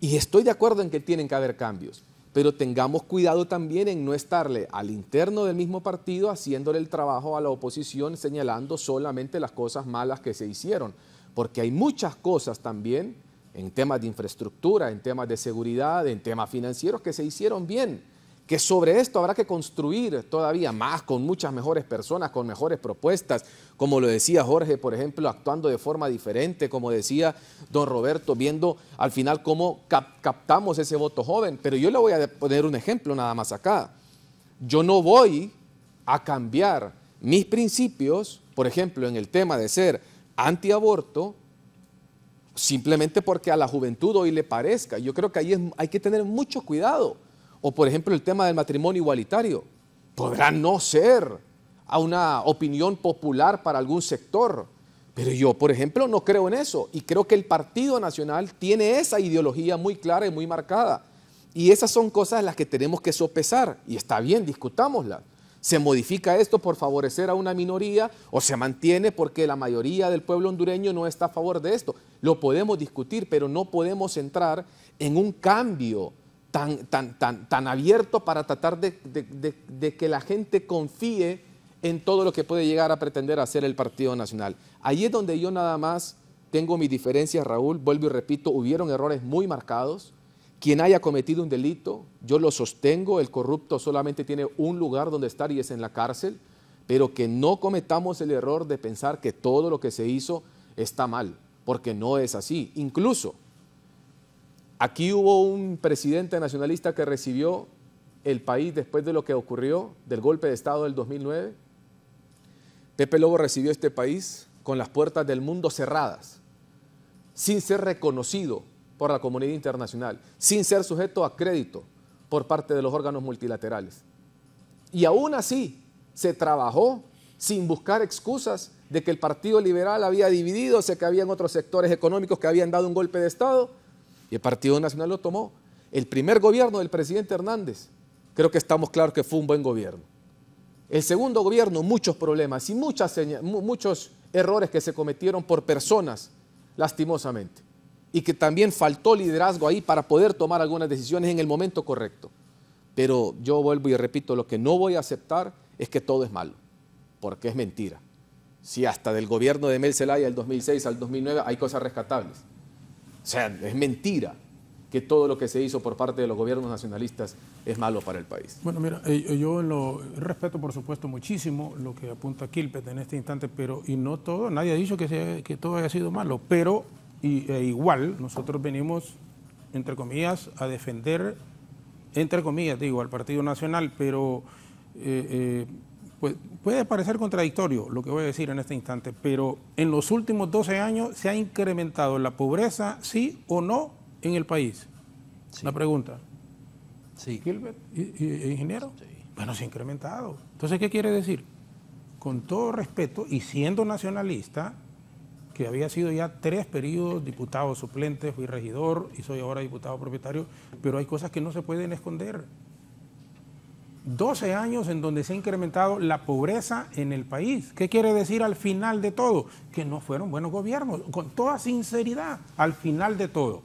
y estoy de acuerdo en que tienen que haber cambios pero tengamos cuidado también en no estarle al interno del mismo partido haciéndole el trabajo a la oposición señalando solamente las cosas malas que se hicieron, porque hay muchas cosas también en temas de infraestructura, en temas de seguridad, en temas financieros que se hicieron bien que sobre esto habrá que construir todavía más, con muchas mejores personas, con mejores propuestas, como lo decía Jorge, por ejemplo, actuando de forma diferente, como decía don Roberto, viendo al final cómo captamos ese voto joven. Pero yo le voy a poner un ejemplo nada más acá. Yo no voy a cambiar mis principios, por ejemplo, en el tema de ser antiaborto, simplemente porque a la juventud hoy le parezca. Yo creo que ahí hay que tener mucho cuidado o por ejemplo el tema del matrimonio igualitario. Podrá no ser a una opinión popular para algún sector, pero yo, por ejemplo, no creo en eso y creo que el Partido Nacional tiene esa ideología muy clara y muy marcada. Y esas son cosas las que tenemos que sopesar y está bien, discutámoslas. ¿Se modifica esto por favorecer a una minoría o se mantiene porque la mayoría del pueblo hondureño no está a favor de esto? Lo podemos discutir, pero no podemos entrar en un cambio tan, tan, tan, tan abierto para tratar de, que la gente confíe en todo lo que puede llegar a pretender hacer el Partido Nacional. Ahí es donde yo nada más tengo mis diferencias, Raúl, vuelvo y repito, hubieron errores muy marcados. Quien haya cometido un delito, yo lo sostengo, el corrupto solamente tiene un lugar donde estar y es en la cárcel, pero que no cometamos el error de pensar que todo lo que se hizo está mal, porque no es así. Incluso Aquí hubo un presidente nacionalista que recibió el país después de lo que ocurrió, del golpe de Estado del 2009. Pepe Lobo recibió este país con las puertas del mundo cerradas, sin ser reconocido por la comunidad internacional, sin ser sujeto a crédito por parte de los órganos multilaterales. Y aún así se trabajó sin buscar excusas de que el Partido Liberal había dividido, que habían otros sectores económicos que habían dado un golpe de Estado y el Partido Nacional lo tomó. El primer gobierno del presidente Hernández, creo que estamos claros que fue un buen gobierno. El segundo gobierno, muchos problemas y muchas muchos errores que se cometieron por personas, lastimosamente. Y que también faltó liderazgo ahí para poder tomar algunas decisiones en el momento correcto. Pero yo vuelvo y repito, lo que no voy a aceptar es que todo es malo, porque es mentira. Si hasta del gobierno de Mel Zelaya del 2006 al 2009 hay cosas rescatables. O sea, es mentira que todo lo que se hizo por parte de los gobiernos nacionalistas es malo para el país. Bueno, mira, eh, eh, yo respeto, por supuesto, muchísimo lo que apunta Quilpet en este instante, pero, y no todo, nadie ha dicho que, todo haya sido malo, pero e igual nosotros venimos, entre comillas, a defender, entre comillas, digo, al Partido Nacional, pero... Eh, pues, puede parecer contradictorio lo que voy a decir en este instante, pero en los últimos 12 años se ha incrementado la pobreza, sí o no, en el país. La pregunta. Sí. Gilbert, ingeniero. Bueno, se ha incrementado. Entonces, ¿qué quiere decir? Con todo respeto, y siendo nacionalista, que había sido ya tres periodos diputado suplente, fui regidor y soy ahora diputado propietario, pero hay cosas que no se pueden esconder. 12 años en donde se ha incrementado la pobreza en el país. ¿Qué quiere decir al final de todo? Que no fueron buenos gobiernos, con toda sinceridad, al final de todo.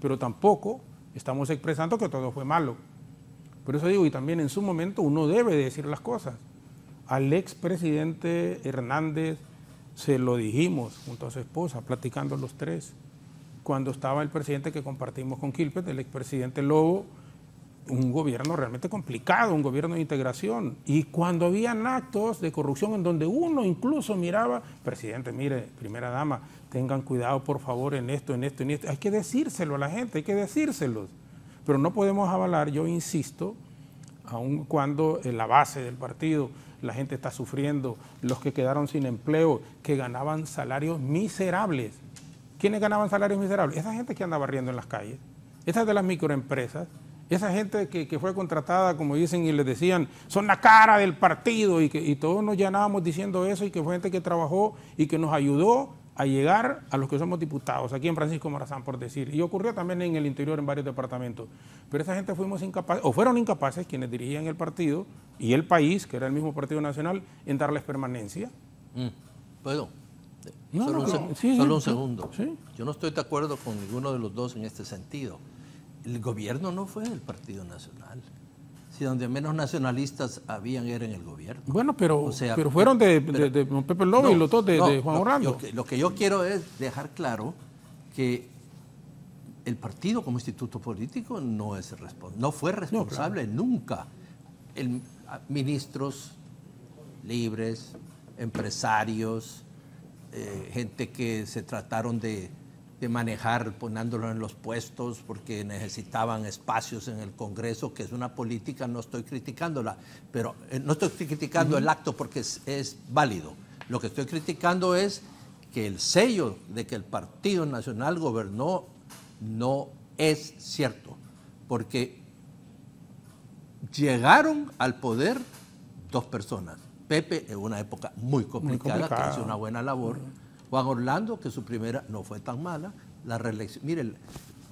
Pero tampoco estamos expresando que todo fue malo. Por eso digo, y también en su momento uno debe decir las cosas. Al expresidente Hernández se lo dijimos junto a su esposa, platicando los tres. Cuando estaba el presidente que compartimos con Quilpet, el expresidente Lobo, un gobierno realmente complicado, un gobierno de integración. Y cuando habían actos de corrupción en donde uno incluso miraba, presidente, mire, primera dama, tengan cuidado por favor en esto, en esto, en esto. Hay que decírselo a la gente, hay que decírselos. Pero no podemos avalar, yo insisto, aun cuando en la base del partido la gente está sufriendo, los que quedaron sin empleo, que ganaban salarios miserables. ¿Quiénes ganaban salarios miserables? Esa gente que andaba barriendo en las calles, esas de las microempresas, esa gente que, fue contratada, como dicen, y les decían, son la cara del partido, y, que, y todos nos llenábamos diciendo eso, y que fue gente que trabajó y que nos ayudó a llegar a los que somos diputados, aquí en Francisco Morazán, por decir. Y ocurrió también en el interior, en varios departamentos. Pero esa gente fuimos incapaces, o fueron incapaces quienes dirigían el partido y el país, que era el mismo Partido Nacional, en darles permanencia. Mm. solo, un, un, segundo. Yo no estoy de acuerdo con ninguno de los dos en este sentido el gobierno no fue del Partido Nacional. Si donde menos nacionalistas habían era en el gobierno. Bueno, pero, pero fueron de, pero, de, Pepe Lobo y los dos de, Juan lo, Lo que, yo quiero es dejar claro que el partido como instituto político no, es no fue responsable nunca. El, ministros libres, empresarios, eh, gente que se trataron de de manejar poniéndolo en los puestos porque necesitaban espacios en el Congreso, que es una política, no estoy criticándola, pero eh, no estoy criticando el acto porque es, válido. Lo que estoy criticando es que el sello de que el Partido Nacional gobernó no es cierto, porque llegaron al poder dos personas. Pepe en una época muy complicada, que hizo una buena labor. Juan Orlando, que su primera no fue tan mala. La reelección, miren,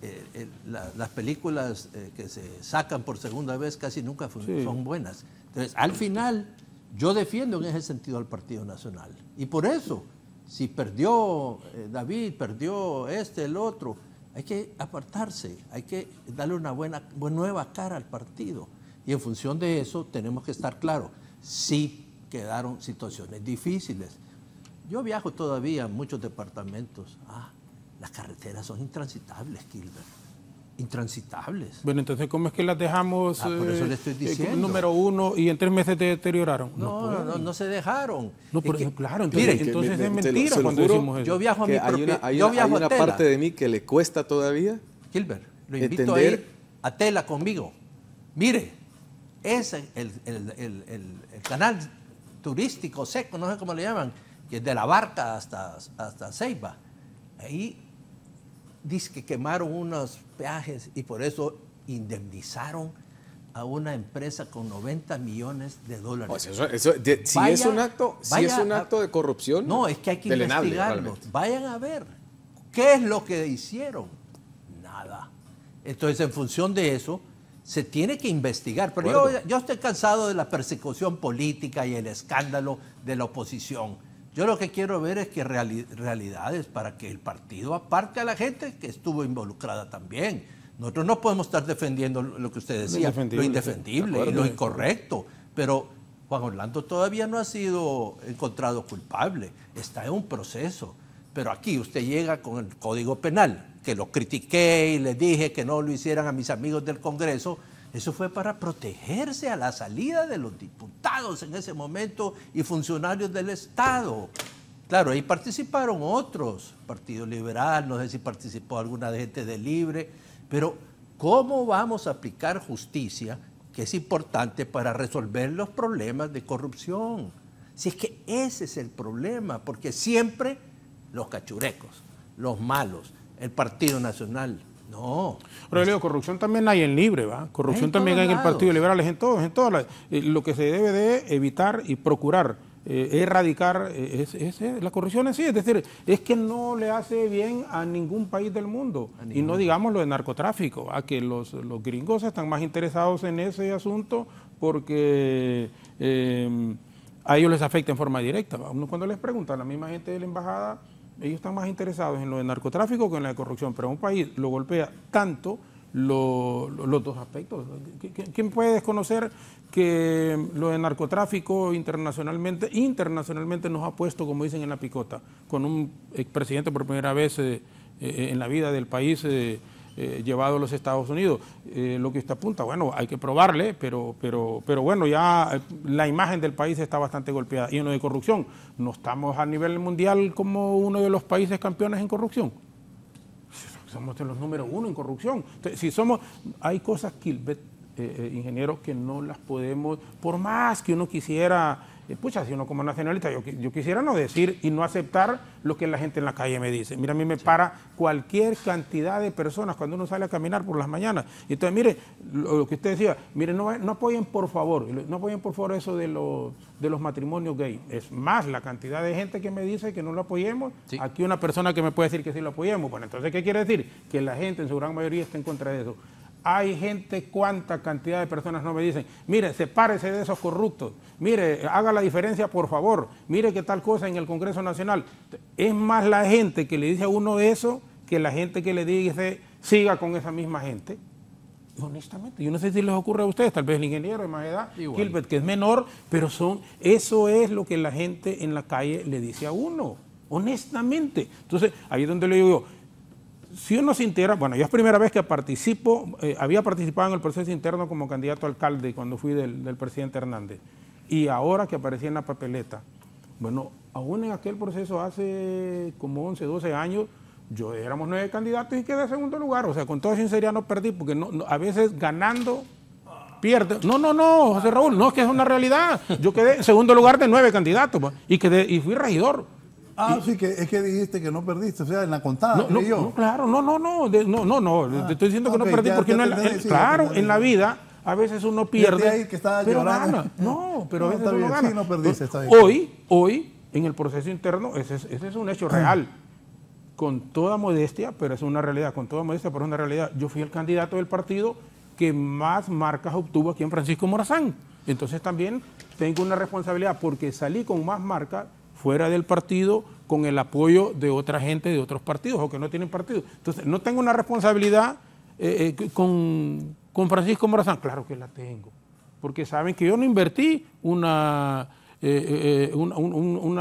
eh, las películas eh, que se sacan por segunda vez casi nunca son buenas. Entonces, al final, yo defiendo en ese sentido al Partido Nacional. Y por eso, si perdió eh, David, perdió este, el otro, hay que apartarse, hay que darle una buena, nueva cara al partido. Y en función de eso tenemos que estar claros, sí quedaron situaciones difíciles, yo viajo todavía a muchos departamentos. Ah, las carreteras son intransitables, Gilbert. Intransitables. Bueno, entonces, ¿cómo es que las dejamos? Ah, por eh, eh, número uno, y en tres meses te deterioraron. No, no, pues. no, no, se dejaron. No, pero, claro, entonces, entonces es mentira cuando Yo viajo a mi hay hay una, una parte de mí que le cuesta todavía. Gilbert, lo invito a ir a Tela conmigo. Mire, es el, el canal turístico seco, no sé cómo le llaman que es de la barca hasta, hasta Ceiba. Ahí dice que quemaron unos peajes y por eso indemnizaron a una empresa con 90 millones de dólares. si, es un acto, si es un acto de corrupción. No, es que hay que investigarlo. Vayan a ver qué es lo que hicieron. Nada. Entonces, en función de eso, se tiene que investigar. Pero yo, yo, estoy cansado de la persecución política y el escándalo de la oposición. Yo lo que quiero ver es que realidades para que el partido aparte a la gente que estuvo involucrada también. Nosotros no podemos estar defendiendo lo que usted decía, lo indefendible, lo, incorrecto, pero Juan Orlando todavía no ha sido encontrado culpable, está en un proceso. Pero aquí usted llega con el Código Penal, que lo critiqué y le dije que no lo hicieran a mis amigos del Congreso, eso fue para protegerse a la salida de los diputados en ese momento y funcionarios del Estado. Claro, ahí participaron otros, Partido Liberal, no sé si participó alguna gente de Libre, pero ¿cómo vamos a aplicar justicia, que es importante para resolver los problemas de corrupción? Si es que ese es el problema, porque siempre los cachurecos, los malos, el Partido Nacional, no. digo, corrupción también hay en Libre, ¿va? Corrupción también hay en el Partido Liberal, es en todos, en todas eh, lo que se debe de evitar y procurar eh, erradicar eh, es, la corrupción en sí. Es decir, es que no le hace bien a ningún país del mundo. Y no digamos lo de narcotráfico, a que los, gringos están más interesados en ese asunto porque a ellos les afecta en forma directa. Uno cuando les pregunta a la misma gente de la embajada ellos están más interesados en lo de narcotráfico que en la corrupción, pero un país lo golpea tanto los dos aspectos. ¿Quién puede desconocer que lo de narcotráfico internacionalmente, internacionalmente nos ha puesto, como dicen en la picota, con un expresidente por primera vez eh, eh, en la vida del país? Eh, eh, llevado a los Estados Unidos. Eh, lo que usted apunta, bueno, hay que probarle, pero, pero, pero bueno, ya eh, la imagen del país está bastante golpeada. Y uno de corrupción, no estamos a nivel mundial como uno de los países campeones en corrupción. Somos de los número uno en corrupción. si somos, hay cosas, que ingenieros, que no las podemos, por más que uno quisiera pucha, si uno como nacionalista, yo, quisiera no decir y no aceptar lo que la gente en la calle me dice. Mira, a mí me para cualquier cantidad de personas cuando uno sale a caminar por las mañanas. Y entonces, mire, lo, que usted decía, mire, no, apoyen por favor, no apoyen por favor eso de, los matrimonios gay. Es más la cantidad de gente que me dice que no lo apoyemos. Aquí una persona que me puede decir que sí lo apoyemos. Bueno, entonces, ¿qué quiere decir? Que la gente en su gran mayoría está en contra de eso hay gente, cuánta cantidad de personas no me dicen, mire, sepárese de esos corruptos, mire, haga la diferencia por favor, mire qué tal cosa en el Congreso Nacional. Es más la gente que le dice a uno eso que la gente que le dice siga con esa misma gente. Honestamente, yo no sé si les ocurre a ustedes, tal vez el ingeniero de más edad, Gilbert, que es menor, pero son, eso es lo que la gente en la calle le dice a uno, honestamente. Entonces, ahí es donde le digo yo, si uno se entera bueno, yo es primera vez que participo, eh, había participado en el proceso interno como candidato a alcalde cuando fui del, del presidente Hernández, y ahora que aparecía en la papeleta, bueno, aún en aquel proceso hace como 11, 12 años, yo éramos nueve candidatos y quedé en segundo lugar. O sea, con toda sinceridad no perdí, porque no, a veces ganando pierde. No, no, no, José Raúl, no, es que es una realidad. Yo quedé en segundo lugar de nueve candidatos pues, y, quedé, y fui regidor. Ah, sí, que es que dijiste que no perdiste, o sea, en la contada, no, No, claro, no, no, no, no, no, no, ah. te estoy diciendo que no perdí porque no, claro, en la vida a veces uno pierde, pero no, pero a veces uno no perdiste, Hoy, hoy, en el proceso interno, ese es, ese es un hecho real, con toda modestia, pero es una realidad, con toda modestia, pero es una realidad. Yo fui el candidato del partido que más marcas obtuvo aquí en Francisco Morazán, entonces también tengo una responsabilidad porque salí con más marcas fuera del partido con el apoyo de otra gente de otros partidos o que no tienen partido. Entonces, no tengo una responsabilidad eh, eh, con, Francisco Morazán. Claro que la tengo, porque saben que yo no invertí una, eh, un,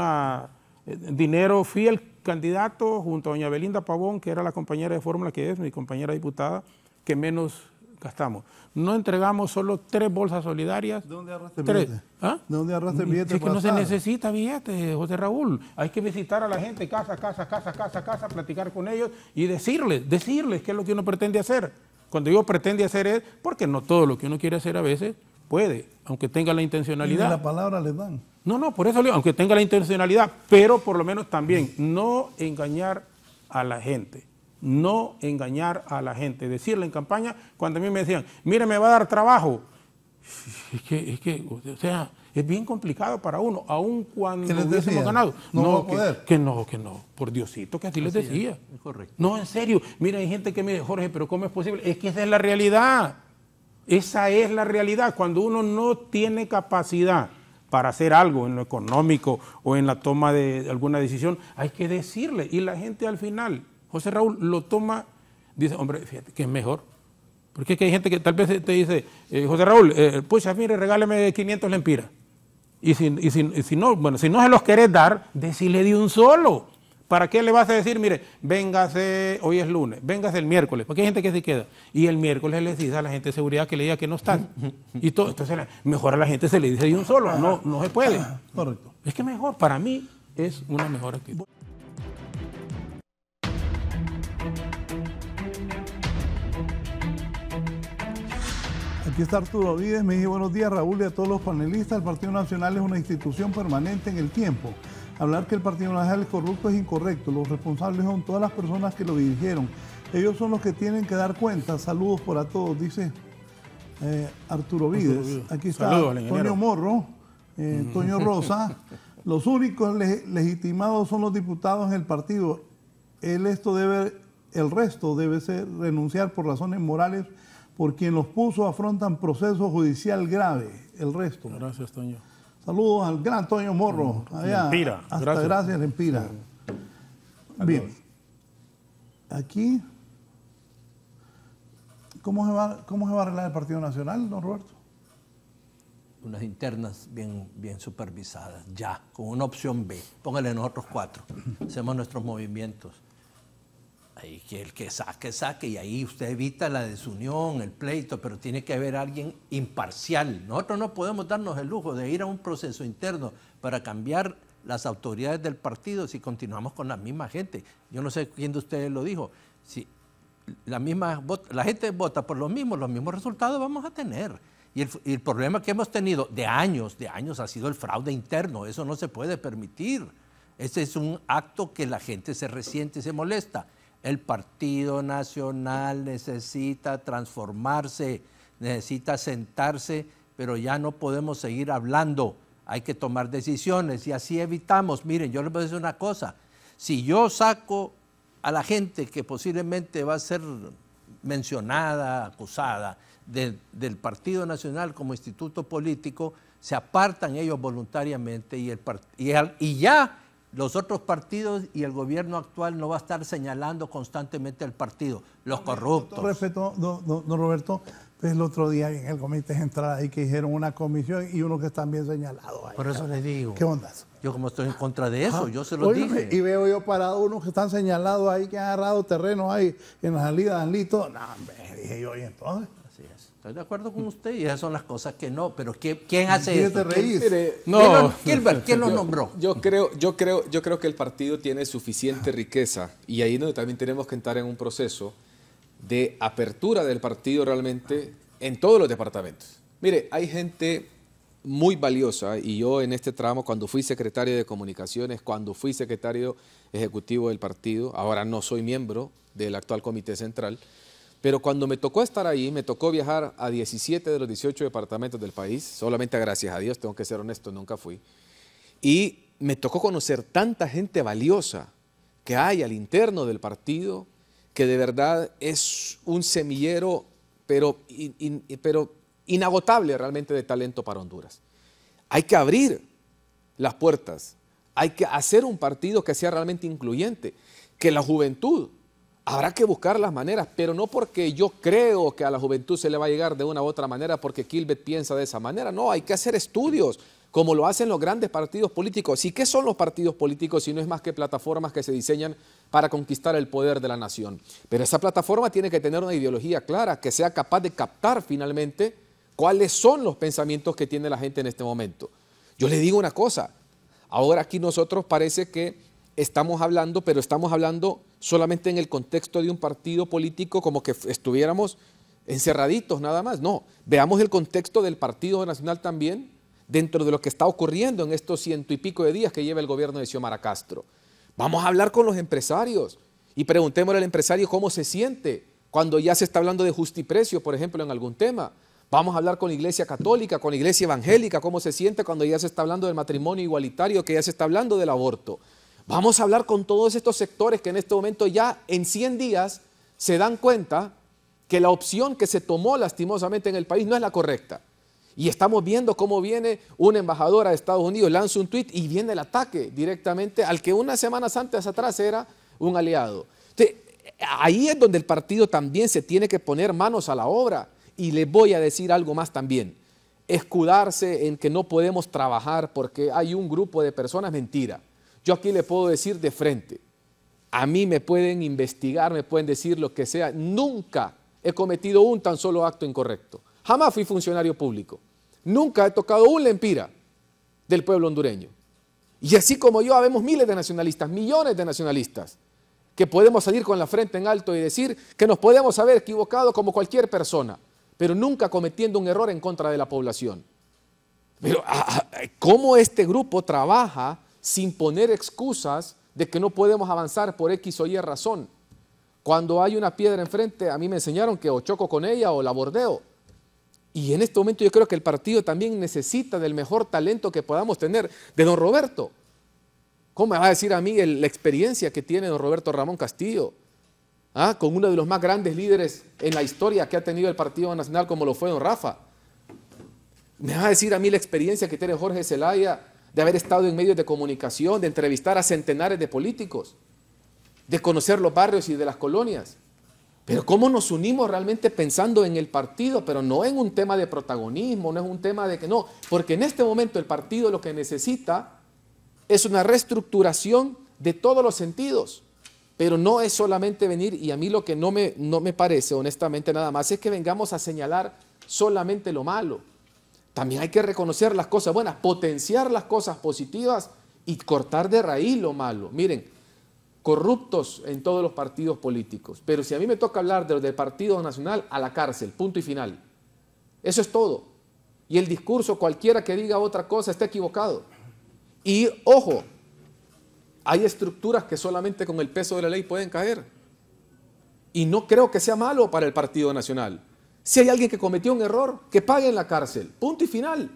dinero, fiel candidato junto a doña Belinda Pavón, que era la compañera de fórmula que es, mi compañera diputada, que menos gastamos. No entregamos solo tres bolsas solidarias. ¿Dónde tres. ¿Ah? ¿Dónde arrastra billetes? Es que no se necesita billetes, José Raúl. Hay que visitar a la gente casa, casa, casa, casa, casa, platicar con ellos y decirles, decirles qué es lo que uno pretende hacer. Cuando yo pretende hacer es, porque no todo lo que uno quiere hacer a veces puede, aunque tenga la intencionalidad. Y la palabra le dan. No, no, por eso le digo, aunque tenga la intencionalidad, pero por lo menos también no engañar a la gente no engañar a la gente, decirle en campaña, cuando a mí me decían, mire, me va a dar trabajo, es que, es que o sea, es bien complicado para uno, aun cuando hubiésemos ganado. No, no que, no, que no, por Diosito, que así, les decía. Es correcto. No, en serio, mira, hay gente que me dice, Jorge, pero ¿cómo es posible? Es que esa es la realidad, esa es la realidad, cuando uno no tiene capacidad para hacer algo en lo económico o en la toma de alguna decisión, hay que decirle, y la gente al final José Raúl lo toma, dice, hombre, fíjate que es mejor. Porque es que hay gente que tal vez te dice, eh, José Raúl, pues pucha, mire, regáleme 500 lempiras. Y si, y si, no, bueno, si no se los querés dar, decile de un solo. ¿Para qué le vas a decir, mire, véngase, hoy es lunes, véngase el miércoles? Porque hay gente que se queda. Y el miércoles les dice a la gente de seguridad que le diga que no están. Y todo, entonces mejor a la gente se le dice de un solo, no, no se puede. Ah, correcto. Es que mejor, para mí es una mejor actitud. Aquí está Arturo Vides, me dice buenos días Raúl y a todos los panelistas. El Partido Nacional es una institución permanente en el tiempo. Hablar que el Partido Nacional es corrupto es incorrecto. Los responsables son todas las personas que lo dirigieron. Ellos son los que tienen que dar cuenta. Saludos para todos, dice eh, Arturo Vides. Aquí está Antonio Morro, eh, Toño Rosa. Los únicos legitimados son los diputados en el partido. él esto debe, el resto debe ser renunciar por razones morales por quien los puso afrontan proceso judicial grave. El resto. Gracias, Toño. Saludos al gran Toño Morro. Mm, allá, Lempira. gracias, gracias Bien. Aquí. ¿Cómo se, va, ¿Cómo se va a arreglar el Partido Nacional, don Roberto? Unas internas bien, bien supervisadas, ya, con una opción B. Póngale nosotros cuatro. Hacemos nuestros movimientos. Ahí que el que saque, saque, y ahí usted evita la desunión, el pleito, pero tiene que haber alguien imparcial. Nosotros no podemos darnos el lujo de ir a un proceso interno para cambiar las autoridades del partido si continuamos con la misma gente. Yo no sé quién de ustedes lo dijo. Si la, misma, la gente vota por lo mismos, los mismos resultados vamos a tener. Y el, y el problema que hemos tenido de años, de años, ha sido el fraude interno. Eso no se puede permitir. Ese es un acto que la gente se resiente, se molesta. El Partido Nacional necesita transformarse, necesita sentarse, pero ya no podemos seguir hablando. Hay que tomar decisiones y así evitamos. Miren, yo les voy a decir una cosa. Si yo saco a la gente que posiblemente va a ser mencionada, acusada del Partido Nacional como instituto político, se apartan ellos voluntariamente y, el, y ya los otros partidos y el gobierno actual no va a estar señalando constantemente al partido, los corruptos. Con respeto, don, Roberto, pues el otro día en el comité central ahí que hicieron una comisión y uno que está bien señalado. Ahí, Por eso les digo. ¿Qué onda? Yo como estoy en contra de eso, ah, yo se lo dije. Y veo yo parado unos que están señalados ahí, que han agarrado terreno ahí en la salida de Anlito. No, hombre, dije yo, y entonces de acuerdo con usted y esas son las cosas que no, pero ¿quién, hace eso? ¿Quién, no. ¿Quién, lo, ¿Quién, lo, nombró? Yo creo, yo, creo, yo creo que el partido tiene suficiente riqueza y ahí donde también tenemos que entrar en un proceso de apertura del partido realmente en todos los departamentos. Mire, hay gente muy valiosa y yo en este tramo, cuando fui secretario de comunicaciones, cuando fui secretario ejecutivo del partido, ahora no soy miembro del actual comité central, pero cuando me tocó estar ahí, me tocó viajar a 17 de los 18 departamentos del país, solamente gracias a Dios, tengo que ser honesto, nunca fui. Y me tocó conocer tanta gente valiosa que hay al interno del partido, que de verdad es un semillero, pero, pero inagotable realmente de talento para Honduras. Hay que abrir las puertas, hay que hacer un partido que sea realmente incluyente, que la juventud Habrá que buscar las maneras, pero no porque yo creo que a la juventud se le va a llegar de una u otra manera porque Kilbet piensa de esa manera. No, hay que hacer estudios, como lo hacen los grandes partidos políticos. ¿Y qué son los partidos políticos si no es más que plataformas que se diseñan para conquistar el poder de la nación? Pero esa plataforma tiene que tener una ideología clara, que sea capaz de captar finalmente cuáles son los pensamientos que tiene la gente en este momento. Yo le digo una cosa, ahora aquí nosotros parece que estamos hablando, pero estamos hablando solamente en el contexto de un partido político como que estuviéramos encerraditos nada más. No, veamos el contexto del Partido Nacional también dentro de lo que está ocurriendo en estos ciento y pico de días que lleva el gobierno de Xiomara Castro. Vamos a hablar con los empresarios y preguntémosle al empresario cómo se siente cuando ya se está hablando de justiprecio, por ejemplo, en algún tema. Vamos a hablar con la iglesia católica, con la iglesia evangélica, cómo se siente cuando ya se está hablando del matrimonio igualitario, que ya se está hablando del aborto. Vamos a hablar con todos estos sectores que en este momento ya en 100 días se dan cuenta que la opción que se tomó lastimosamente en el país no es la correcta. Y estamos viendo cómo viene una embajadora de Estados Unidos, lanza un tuit y viene el ataque directamente al que unas semanas antes atrás era un aliado. ahí es donde el partido también se tiene que poner manos a la obra. Y les voy a decir algo más también. Escudarse en que no podemos trabajar porque hay un grupo de personas, mentira. Yo aquí le puedo decir de frente, a mí me pueden investigar, me pueden decir lo que sea, nunca he cometido un tan solo acto incorrecto. Jamás fui funcionario público. Nunca he tocado un lempira del pueblo hondureño. Y así como yo, habemos miles de nacionalistas, millones de nacionalistas, que podemos salir con la frente en alto y decir que nos podemos haber equivocado como cualquier persona, pero nunca cometiendo un error en contra de la población. Pero ah, ah, ¿cómo este grupo trabaja sin poner excusas de que no podemos avanzar por X o Y razón. Cuando hay una piedra enfrente, a mí me enseñaron que o choco con ella o la bordeo. Y en este momento yo creo que el partido también necesita del mejor talento que podamos tener, de don Roberto. ¿Cómo me va a decir a mí la experiencia que tiene don Roberto Ramón Castillo? Ah, con uno de los más grandes líderes en la historia que ha tenido el Partido Nacional como lo fue don Rafa. Me va a decir a mí la experiencia que tiene Jorge Zelaya de haber estado en medios de comunicación, de entrevistar a centenares de políticos, de conocer los barrios y de las colonias. Pero cómo nos unimos realmente pensando en el partido, pero no en un tema de protagonismo, no es un tema de que no, porque en este momento el partido lo que necesita es una reestructuración de todos los sentidos, pero no es solamente venir, y a mí lo que no me, no me parece honestamente nada más es que vengamos a señalar solamente lo malo también hay que reconocer las cosas buenas, potenciar las cosas positivas y cortar de raíz lo malo. Miren, corruptos en todos los partidos políticos, pero si a mí me toca hablar del Partido Nacional, a la cárcel, punto y final. Eso es todo. Y el discurso, cualquiera que diga otra cosa, está equivocado. Y ojo, hay estructuras que solamente con el peso de la ley pueden caer. Y no creo que sea malo para el Partido Nacional. Si hay alguien que cometió un error, que pague en la cárcel. Punto y final.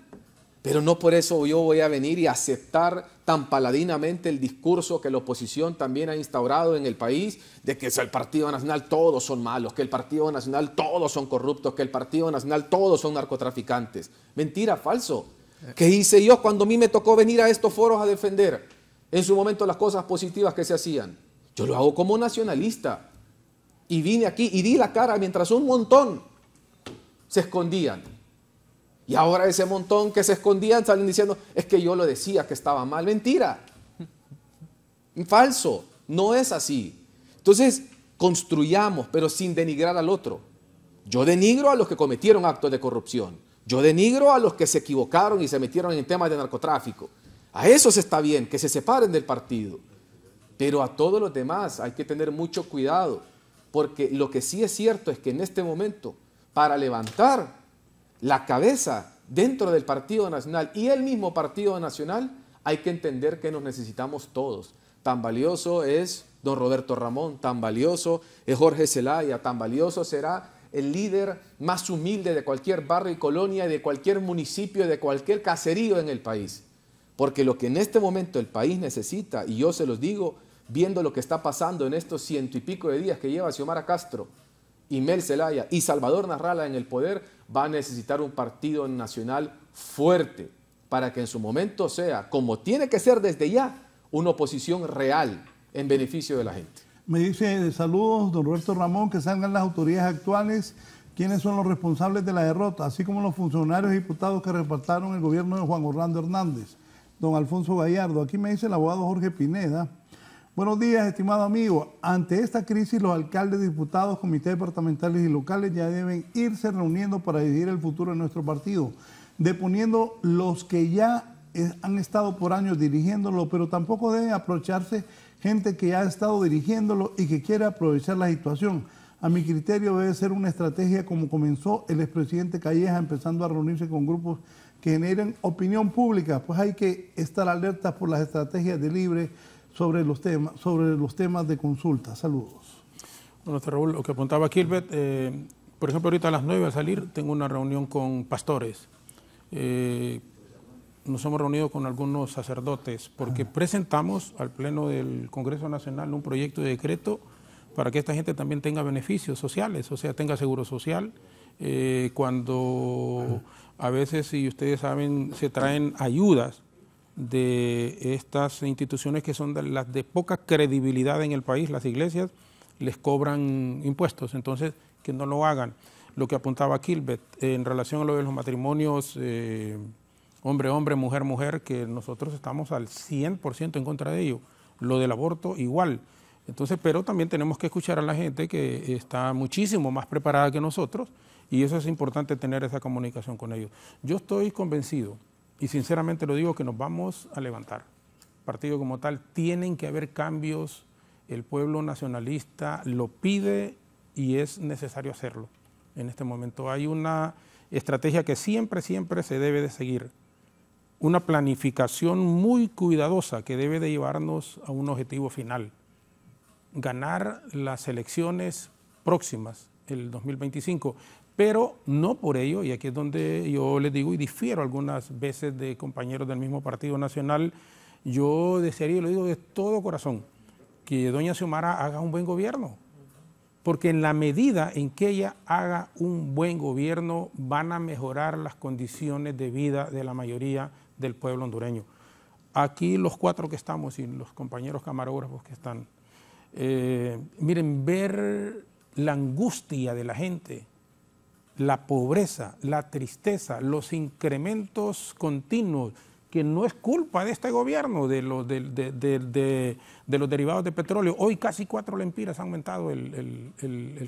Pero no por eso yo voy a venir y aceptar tan paladinamente el discurso que la oposición también ha instaurado en el país de que el Partido Nacional todos son malos, que el Partido Nacional todos son corruptos, que el Partido Nacional todos son narcotraficantes. Mentira, falso. ¿Qué hice yo cuando a mí me tocó venir a estos foros a defender en su momento las cosas positivas que se hacían? Yo lo hago como nacionalista. Y vine aquí y di la cara mientras un montón se escondían. Y ahora ese montón que se escondían salen diciendo, es que yo lo decía que estaba mal. Mentira. Falso. No es así. Entonces, construyamos, pero sin denigrar al otro. Yo denigro a los que cometieron actos de corrupción. Yo denigro a los que se equivocaron y se metieron en temas de narcotráfico. A esos está bien, que se separen del partido. Pero a todos los demás hay que tener mucho cuidado, porque lo que sí es cierto es que en este momento para levantar la cabeza dentro del Partido Nacional y el mismo Partido Nacional, hay que entender que nos necesitamos todos. Tan valioso es don Roberto Ramón, tan valioso es Jorge Zelaya, tan valioso será el líder más humilde de cualquier barrio y colonia, de cualquier municipio, de cualquier caserío en el país. Porque lo que en este momento el país necesita, y yo se los digo, viendo lo que está pasando en estos ciento y pico de días que lleva Xiomara Castro, Mel Zelaya y Salvador Narrala en el poder, va a necesitar un partido nacional fuerte para que en su momento sea, como tiene que ser desde ya, una oposición real en beneficio de la gente. Me dice saludos, don Roberto Ramón, que salgan las autoridades actuales, quienes son los responsables de la derrota, así como los funcionarios y diputados que repartaron el gobierno de Juan Orlando Hernández. Don Alfonso Gallardo, aquí me dice el abogado Jorge Pineda, Buenos días, estimado amigo. Ante esta crisis, los alcaldes, diputados, comités departamentales y locales ya deben irse reuniendo para decidir el futuro de nuestro partido, deponiendo los que ya eh, han estado por años dirigiéndolo, pero tampoco deben aprovecharse gente que ya ha estado dirigiéndolo y que quiere aprovechar la situación. A mi criterio debe ser una estrategia como comenzó el expresidente Calleja, empezando a reunirse con grupos que generen opinión pública, pues hay que estar alertas por las estrategias de libre sobre los temas, sobre los temas de consulta. Saludos. Bueno, Raúl, lo que apuntaba Gilbert, eh, por ejemplo, ahorita a las 9 al salir tengo una reunión con pastores. Eh, nos hemos reunido con algunos sacerdotes porque presentamos al Pleno del Congreso Nacional un proyecto de decreto para que esta gente también tenga beneficios sociales, o sea, tenga seguro social. Eh, cuando a veces, si ustedes saben, se traen ayudas de estas instituciones que son de las de poca credibilidad en el país, las iglesias, les cobran impuestos, entonces que no lo hagan. Lo que apuntaba Kilbet en relación a lo de los matrimonios eh, hombre-hombre, mujer-mujer, que nosotros estamos al 100% en contra de ello. Lo del aborto igual. Entonces, pero también tenemos que escuchar a la gente que está muchísimo más preparada que nosotros y eso es importante tener esa comunicación con ellos. Yo estoy convencido y sinceramente lo digo que nos vamos a levantar. Partido como tal, tienen que haber cambios, el pueblo nacionalista lo pide y es necesario hacerlo. En este momento hay una estrategia que siempre, siempre se debe de seguir, una planificación muy cuidadosa que debe de llevarnos a un objetivo final, ganar las elecciones próximas, el 2025. Pero no por ello, y aquí es donde yo les digo y difiero algunas veces de compañeros del mismo Partido Nacional, yo desearía, y lo digo de todo corazón, que doña Xiomara haga un buen gobierno. Porque en la medida en que ella haga un buen gobierno, van a mejorar las condiciones de vida de la mayoría del pueblo hondureño. Aquí los cuatro que estamos y los compañeros camarógrafos que están, eh, miren, ver la angustia de la gente, la pobreza, la tristeza, los incrementos continuos, que no es culpa de este gobierno, de los, derivados de petróleo. Hoy casi cuatro lempiras ha aumentado el,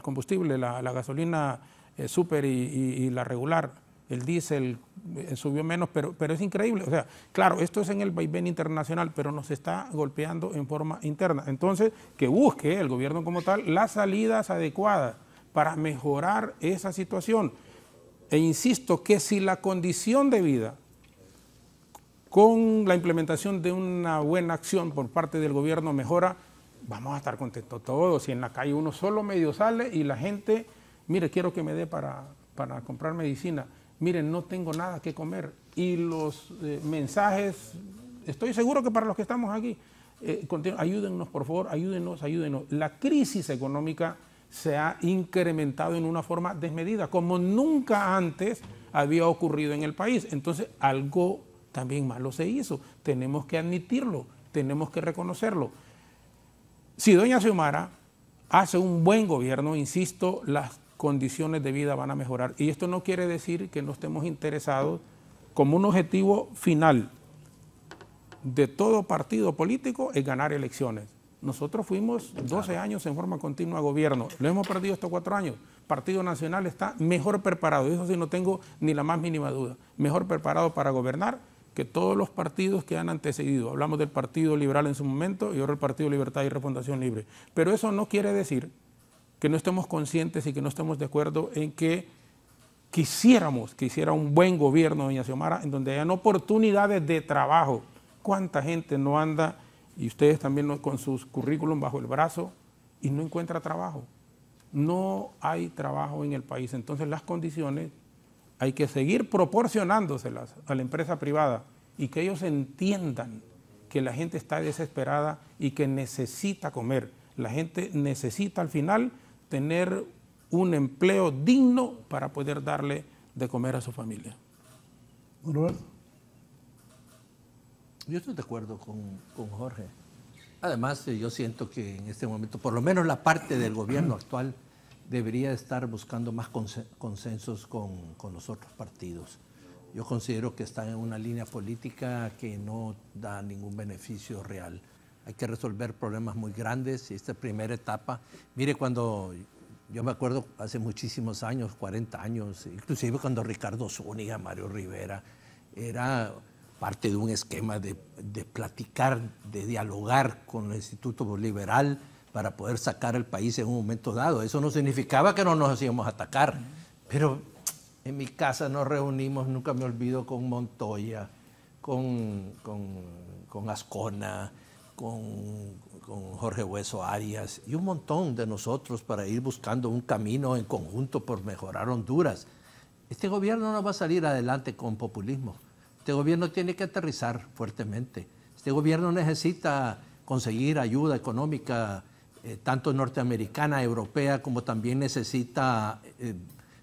combustible, la, gasolina eh, súper super y, la regular. El diésel eh, subió menos, pero, pero es increíble. O sea, claro, esto es en el vaivén internacional, pero nos está golpeando en forma interna. Entonces, que busque el gobierno como tal las salidas adecuadas para mejorar esa situación. E insisto que si la condición de vida con la implementación de una buena acción por parte del gobierno mejora, vamos a estar contentos todos. Si en la calle uno solo medio sale y la gente, mire, quiero que me dé para, para comprar medicina, miren, no tengo nada que comer. Y los eh, mensajes, estoy seguro que para los que estamos aquí, eh, ayúdennos, por favor, ayúdennos, ayúdennos. La crisis económica se ha incrementado en una forma desmedida, como nunca antes había ocurrido en el país. Entonces, algo también malo se hizo. Tenemos que admitirlo, tenemos que reconocerlo. Si doña Xiomara hace un buen gobierno, insisto, las condiciones de vida van a mejorar. Y esto no quiere decir que no estemos interesados como un objetivo final de todo partido político es ganar elecciones. Nosotros fuimos 12 años en forma continua a gobierno. Lo hemos perdido estos cuatro años. Partido Nacional está mejor preparado, eso sí no tengo ni la más mínima duda, mejor preparado para gobernar que todos los partidos que han antecedido. Hablamos del Partido Liberal en su momento y ahora el Partido Libertad y Refundación Libre. Pero eso no quiere decir que no estemos conscientes y que no estemos de acuerdo en que quisiéramos que hiciera un buen gobierno, doña Xiomara, en donde hayan oportunidades de trabajo. ¿Cuánta gente no anda y ustedes también con sus currículum bajo el brazo y no encuentra trabajo. No hay trabajo en el país. Entonces las condiciones hay que seguir proporcionándoselas a la empresa privada y que ellos entiendan que la gente está desesperada y que necesita comer. La gente necesita al final tener un empleo digno para poder darle de comer a su familia. Yo estoy de acuerdo con, Jorge. Además, eh, yo siento que en este momento, por lo menos la parte del gobierno actual, debería estar buscando más consensos con, con, los otros partidos. Yo considero que está en una línea política que no da ningún beneficio real. Hay que resolver problemas muy grandes y esta primera etapa, mire cuando, yo me acuerdo hace muchísimos años, 40 años, inclusive cuando Ricardo Zúñiga, Mario Rivera, era parte de un esquema de, platicar, de dialogar con el Instituto Liberal para poder sacar al país en un momento dado. Eso no significaba que no nos hacíamos atacar, pero en mi casa nos reunimos, nunca me olvido, con Montoya, con, Ascona, con, con, Jorge Hueso Arias y un montón de nosotros para ir buscando un camino en conjunto por mejorar Honduras. Este gobierno no va a salir adelante con populismo. Este gobierno tiene que aterrizar fuertemente. Este gobierno necesita conseguir ayuda económica, eh, tanto norteamericana, europea, como también necesita eh,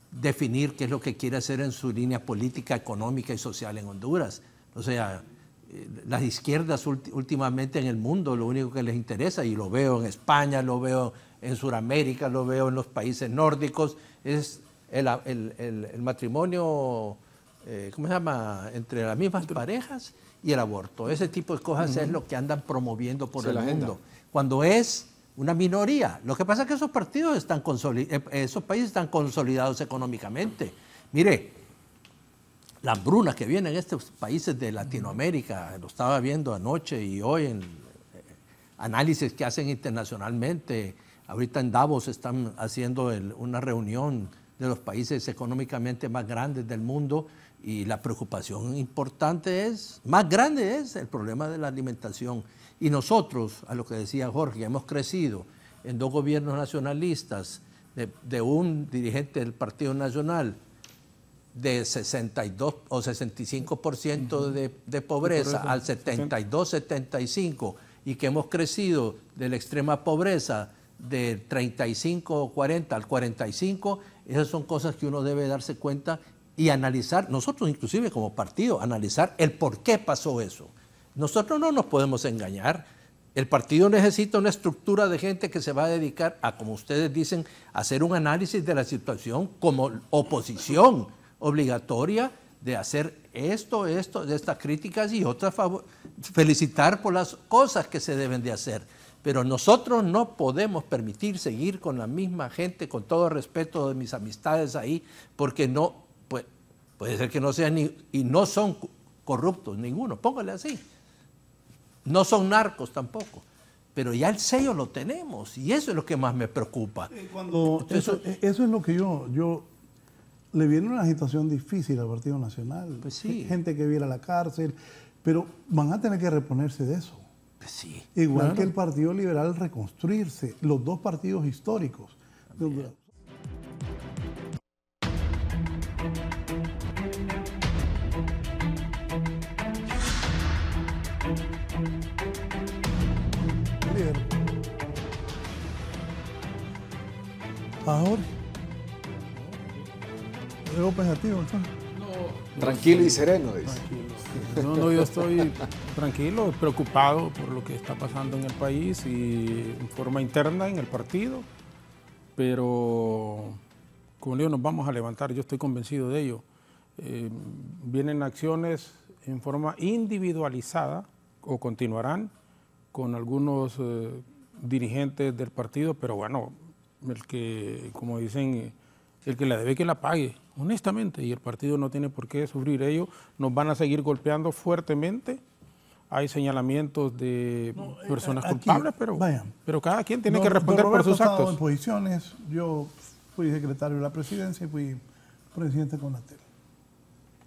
definir qué es lo que quiere hacer en su línea política, económica y social en Honduras. O sea, eh, las izquierdas últimamente en el mundo lo único que les interesa, y lo veo en España, lo veo en Sudamérica, lo veo en los países nórdicos, es el matrimonio eh, ¿cómo se llama?, entre las mismas parejas y el aborto. Ese tipo de cosas es lo que andan promoviendo por el mundo. Cuando es una minoría. Lo que pasa es que esos partidos están eh, esos países están consolidados económicamente. Mire, la hambruna que viene en estos países de Latinoamérica, lo estaba viendo anoche y hoy en eh, análisis que hacen internacionalmente. Ahorita en Davos están haciendo una reunión de los países económicamente más grandes del mundo y la preocupación importante es, más grande es el problema de la alimentación. Y nosotros, a lo que decía Jorge, hemos crecido en dos gobiernos nacionalistas, de, un dirigente del Partido Nacional de 62 o 65% de, de, pobreza al 72-75 y que hemos crecido de la extrema pobreza de 35 o 40 al 45, esas son cosas que uno debe darse cuenta y analizar, nosotros inclusive como partido, analizar el por qué pasó eso. Nosotros no nos podemos engañar. El partido necesita una estructura de gente que se va a dedicar a, como ustedes dicen, hacer un análisis de la situación como oposición obligatoria de hacer esto, esto, de estas críticas y otras, felicitar por las cosas que se deben de hacer. Pero nosotros no podemos permitir seguir con la misma gente, con todo respeto de mis amistades ahí, porque no Puede ser que no sean ni, y no son corruptos ninguno, póngale así. No son narcos tampoco. Pero ya el sello lo tenemos y eso es lo que más me preocupa. E, eso, es lo que yo, yo le viene una situación difícil al Partido Nacional. Pues sí. Gente que viera la cárcel, pero van a tener que reponerse de eso. Pues sí. Igual que el Partido Liberal reconstruirse, los dos partidos históricos. Ahora. Luego pensativo, tranquilo y sereno, dice. No, no, yo estoy tranquilo, preocupado por lo que está pasando en el país y en forma interna en el partido, pero con le nos vamos a levantar, yo estoy convencido de ello. Eh, vienen acciones en forma individualizada o continuarán con algunos eh, dirigentes del partido, pero bueno, el que, como dicen, eh, el que la debe que la pague, honestamente, y el partido no tiene por qué sufrir ello, nos van a seguir golpeando fuertemente. Hay señalamientos de eh, personas culpables, pero, pero cada quien tiene que responder por sus actos. yo fui secretario de la presidencia y fui presidente con la tele.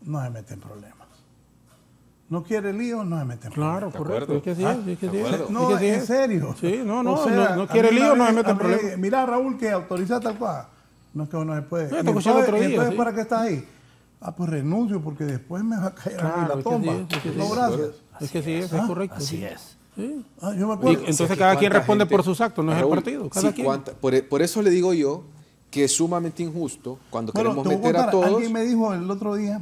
No se mete problemas no quiere lío, no se mete problema. Claro, correcto. Es que sí, es que sí. No, en serio. Sí, no, no, no, quiere lío, no se mete en problemas. Mira, Raúl, que autoriza tal cual. No es que no se puede. No, entonces, ¿para qué estás ahí? Ah, pues renuncio porque después me va a caer claro, la toma. no, gracias. Es que ah, sí, es, es correcto. Así es. Ah, yo me acuerdo. entonces cada quien responde por sus actos, no es el partido. Cada quien. por, eso le digo yo que es sumamente injusto cuando queremos meter a, a, todos. Alguien me dijo el otro día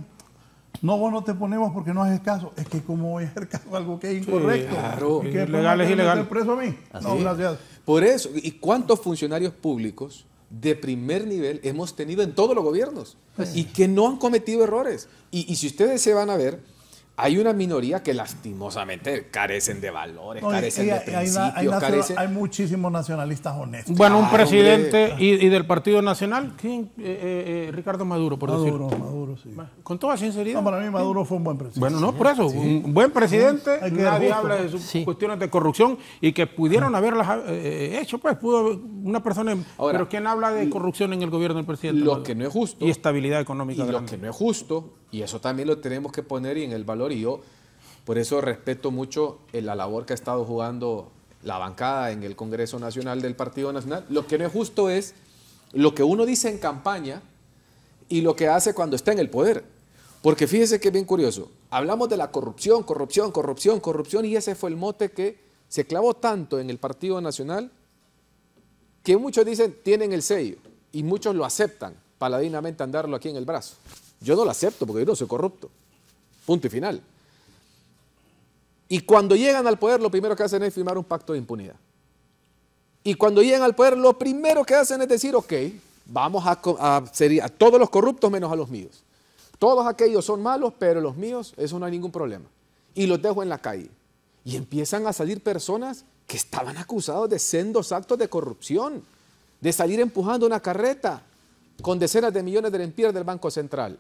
no, vos no te ponemos porque no haces caso. Es que como voy a hacer caso algo que es incorrecto. claro. ilegal. preso a mí? no, gracias. Por eso, ¿y cuántos funcionarios públicos de primer nivel hemos tenido en todos los gobiernos? Pues y que no han cometido errores. y si ustedes se van a ver, hay una minoría que lastimosamente carecen de valores, carecen de principios. Hay, carecen... hay, muchísimos nacionalistas honestos. Bueno, un ah, presidente y, del Partido Nacional, ¿quién? Eh, eh, eh, Ricardo Maduro, por decirlo. decir. Maduro, sí. Con toda sinceridad. No, para mí Maduro fue un buen presidente. Bueno, no, por eso, un buen presidente, Que nadie habla de sus cuestiones de corrupción y que pudieron haberlas hecho, pues pudo una persona... pero ¿quién habla de corrupción en el gobierno del presidente? Lo que no es justo. Y estabilidad económica. Y grande. que no es justo y eso también lo tenemos que poner en el valor. Y yo por eso respeto mucho eh, la labor que ha estado jugando la bancada en el Congreso Nacional del Partido Nacional. Lo que no es justo es lo que uno dice en campaña y lo que hace cuando está en el poder. Porque fíjese que es bien curioso. Hablamos de la corrupción, corrupción, corrupción, corrupción y ese fue el mote que se clavó tanto en el Partido Nacional que muchos dicen tienen el sello y muchos lo aceptan paladinamente andarlo aquí en el brazo. Yo no lo acepto porque yo no soy corrupto. Punto y final. Y cuando llegan al poder, lo primero que hacen es firmar un pacto de impunidad. Y cuando llegan al poder, lo primero que hacen es decir, ok, vamos a, a, a, todos los corruptos menos a los míos. Todos aquellos son malos, pero los míos, eso no hay ningún problema. Y los dejo en la calle. Y empiezan a salir personas que estaban acusados de sendos actos de corrupción, de salir empujando una carreta con decenas de millones de lempiras del Banco Central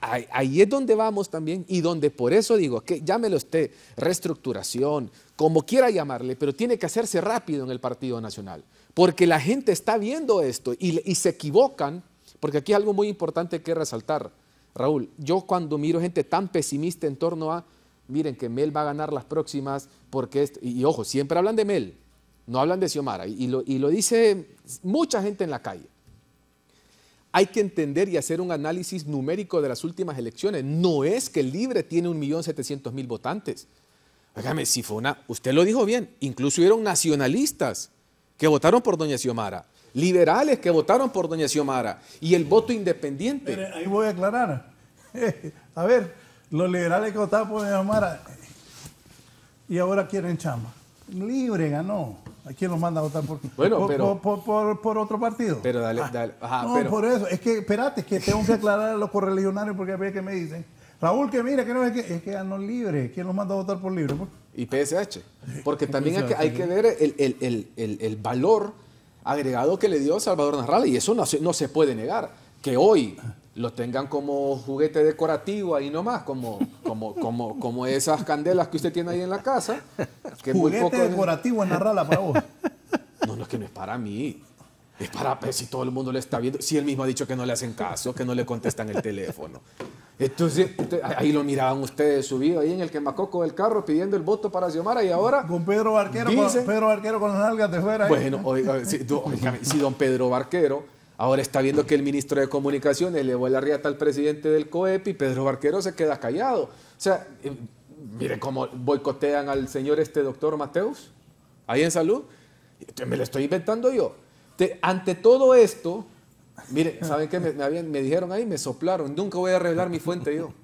ahí es donde vamos también y donde por eso digo, que llámelo usted, reestructuración, como quiera llamarle, pero tiene que hacerse rápido en el Partido Nacional, porque la gente está viendo esto y, se equivocan, porque aquí hay algo muy importante que resaltar. Raúl, yo cuando miro gente tan pesimista en torno a, miren que Mel va a ganar las próximas, porque, y, ojo, siempre hablan de Mel, no hablan de Xiomara, y lo dice mucha gente en la calle hay que entender y hacer un análisis numérico de las últimas elecciones. No es que el Libre tiene 1.700.000 votantes. Óigame, si fue una, usted lo dijo bien, incluso hubieron nacionalistas que votaron por doña Xiomara, liberales que votaron por doña Xiomara y el voto independiente. ahí voy a aclarar. a ver, los liberales que votaron por doña Xiomara eh, y ahora quieren chamba. Libre ganó quién los manda a votar por, otro partido? Pero dale, ah, dale. Ajá, no, por eso. Es que, espérate, es que tengo que aclarar a los correligionarios porque a que me dicen, Raúl, que mira, que no es que, es que libres. libre. ¿Quién los manda a votar por libre? Pues? Y PSH. Porque también hay que, ver el, valor agregado que le dio Salvador Narral. y eso no se puede negar. Que hoy lo tengan como juguete decorativo ahí nomás, como, como, como, como esas candelas que usted tiene ahí en la casa. Que juguete muy poco decorativo es para vos. No, no, es que no es para mí. Es para pues, si todo el mundo le está viendo. Si él mismo ha dicho que no le hacen caso, que no le contestan el teléfono. Entonces, ahí lo miraban ustedes subido ahí en el quemacoco del carro pidiendo el voto para Xiomara y ahora. Con Pedro Barquero, dice, Pedro Barquero con las nalgas de fuera. Bueno, si, si don Pedro Barquero Ahora está viendo que el ministro de comunicaciones le elevó la riata al presidente del COEP y Pedro Barquero se queda callado. O sea, eh, mire cómo boicotean al señor este doctor Mateus, ahí en salud. Me lo estoy inventando yo. ante todo esto, mire, ¿saben qué? Me, dijeron ahí, me soplaron, nunca voy a revelar mi fuente yo.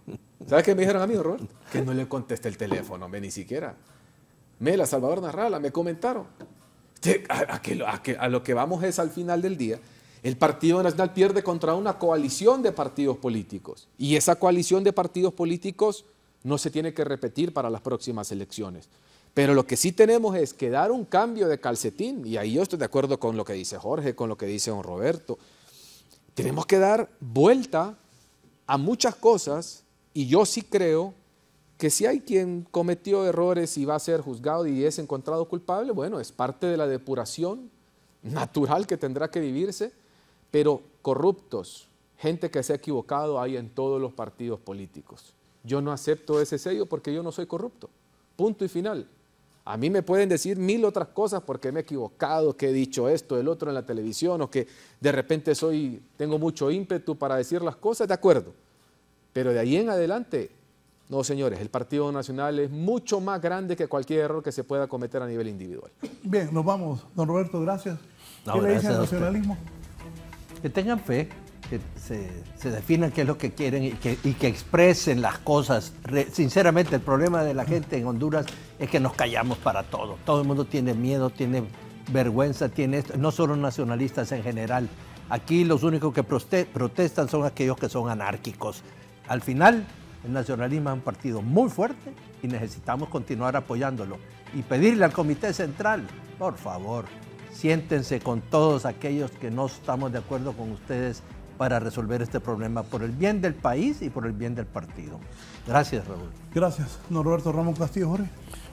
¿Sabes qué me dijeron a mí, Robert? Que no le contesté el teléfono, me, ni siquiera. Mela, Salvador Narrala, me comentaron. a lo que vamos es al final del día el Partido Nacional pierde contra una coalición de partidos políticos y esa coalición de partidos políticos no se tiene que repetir para las próximas elecciones. Pero lo que sí tenemos es que dar un cambio de calcetín, y ahí yo estoy de acuerdo con lo que dice Jorge, con lo que dice don Roberto. Tenemos que dar vuelta a muchas cosas y yo sí creo que si hay quien cometió errores y va a ser juzgado y es encontrado culpable, bueno, es parte de la depuración natural que tendrá que vivirse pero corruptos, gente que se ha equivocado hay en todos los partidos políticos. Yo no acepto ese sello porque yo no soy corrupto. Punto y final. A mí me pueden decir mil otras cosas porque me he equivocado, que he dicho esto, el otro en la televisión, o que de repente soy, tengo mucho ímpetu para decir las cosas, de acuerdo. Pero de ahí en adelante, no, señores, el Partido Nacional es mucho más grande que cualquier error que se pueda cometer a nivel individual. Bien, nos vamos. Don Roberto, gracias. ¿Qué le dice al nacionalismo? que tengan fe, que se, definan qué es lo que quieren y que, expresen las cosas. sinceramente, el problema de la gente en Honduras es que nos callamos para todo. Todo el mundo tiene miedo, tiene vergüenza, tiene No solo nacionalistas en general. Aquí los únicos que protestan son aquellos que son anárquicos. Al final, el nacionalismo es un partido muy fuerte y necesitamos continuar apoyándolo. Y pedirle al Comité Central, por favor, siéntense con todos aquellos que no estamos de acuerdo con ustedes para resolver este problema por el bien del país y por el bien del partido. Gracias, Raúl. Gracias, Norberto Ramón Castillo, Jorge.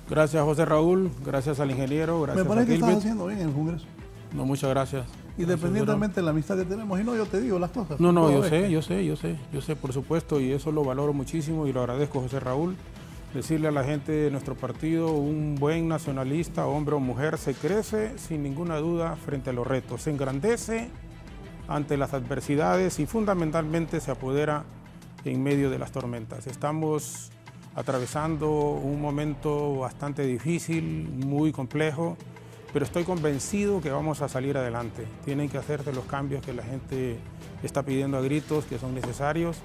Gracias, José Raúl. Gracias al ingeniero. Me parece que estás haciendo bien en el Congreso. No, muchas gracias. Independientemente de la amistad que tenemos, y no, yo te digo las cosas. No, no, yo sé, yo sé, yo sé, yo sé, por supuesto, y eso lo valoro muchísimo y lo agradezco, José Raúl decirle a la gente de nuestro partido, un buen nacionalista, hombre o mujer, se crece sin ninguna duda frente a los retos, se engrandece ante las adversidades y fundamentalmente se apodera en medio de las tormentas. Estamos atravesando un momento bastante difícil, muy complejo, pero estoy convencido que vamos a salir adelante. Tienen que hacerse los cambios que la gente está pidiendo a gritos, que son necesarios.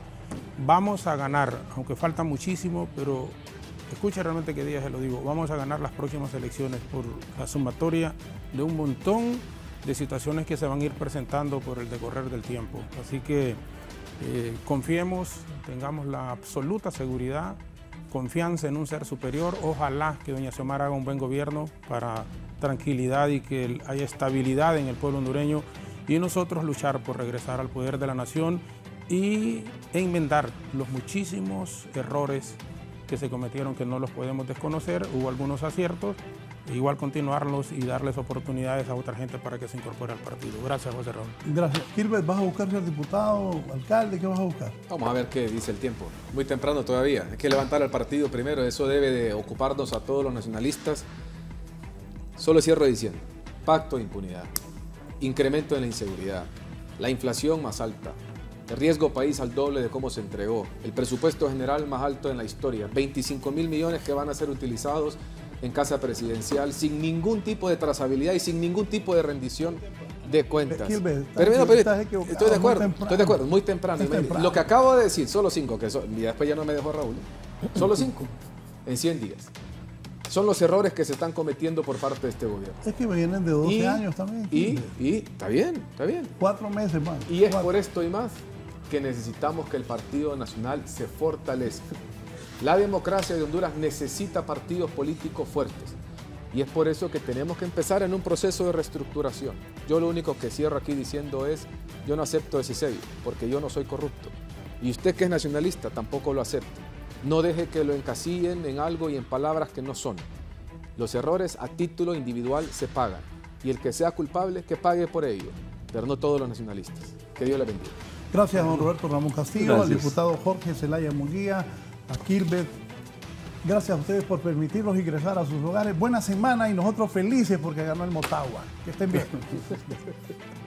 Vamos a ganar, aunque falta muchísimo, pero escucha realmente qué día se lo digo, vamos a ganar las próximas elecciones por la sumatoria de un montón de situaciones que se van a ir presentando por el decorrer del tiempo. Así que eh, confiemos, tengamos la absoluta seguridad, confianza en un ser superior. Ojalá que doña Xiomara haga un buen gobierno para tranquilidad y que haya estabilidad en el pueblo hondureño y nosotros luchar por regresar al poder de la nación y enmendar los muchísimos errores que se cometieron que no los podemos desconocer, hubo algunos aciertos, e igual continuarlos y darles oportunidades a otra gente para que se incorpore al partido. Gracias, José Raúl. Gracias. Gilbert, ¿vas a buscar ser diputado, alcalde? ¿Qué vas a buscar? Vamos a ver qué dice el tiempo. Muy temprano todavía. Hay que levantar al partido primero. Eso debe de ocuparnos a todos los nacionalistas. Solo cierro diciendo, pacto de impunidad, incremento en la inseguridad, la inflación más alta, el riesgo país al doble de cómo se entregó. El presupuesto general más alto en la historia. 25 mil millones que van a ser utilizados en casa presidencial sin ningún tipo de trazabilidad y sin ningún tipo de rendición de cuentas. pero, pero, pero, estoy de acuerdo, estoy de acuerdo, muy temprano. Lo que acabo de decir, solo cinco, que después ya no me dejó Raúl, solo cinco en 100 días. Son los errores que se están cometiendo por parte de este gobierno. Es que vienen de 12 años también. Y, está bien, está bien. Cuatro meses más. Y es por esto y más que necesitamos que el Partido Nacional se fortalezca. La democracia de Honduras necesita partidos políticos fuertes y es por eso que tenemos que empezar en un proceso de reestructuración. Yo lo único que cierro aquí diciendo es, yo no acepto ese serio porque yo no soy corrupto y usted que es nacionalista tampoco lo acepta. No deje que lo encasillen en algo y en palabras que no son. Los errores a título individual se pagan y el que sea culpable que pague por ello, pero no todos los nacionalistas. Que Dios le bendiga. Gracias a don Roberto Ramón Castillo, al diputado Jorge Celaya Munguía, a Kilbert. Gracias a ustedes por permitirnos ingresar a sus hogares. Buena semana y nosotros felices porque ganó el Motagua. Que estén bien.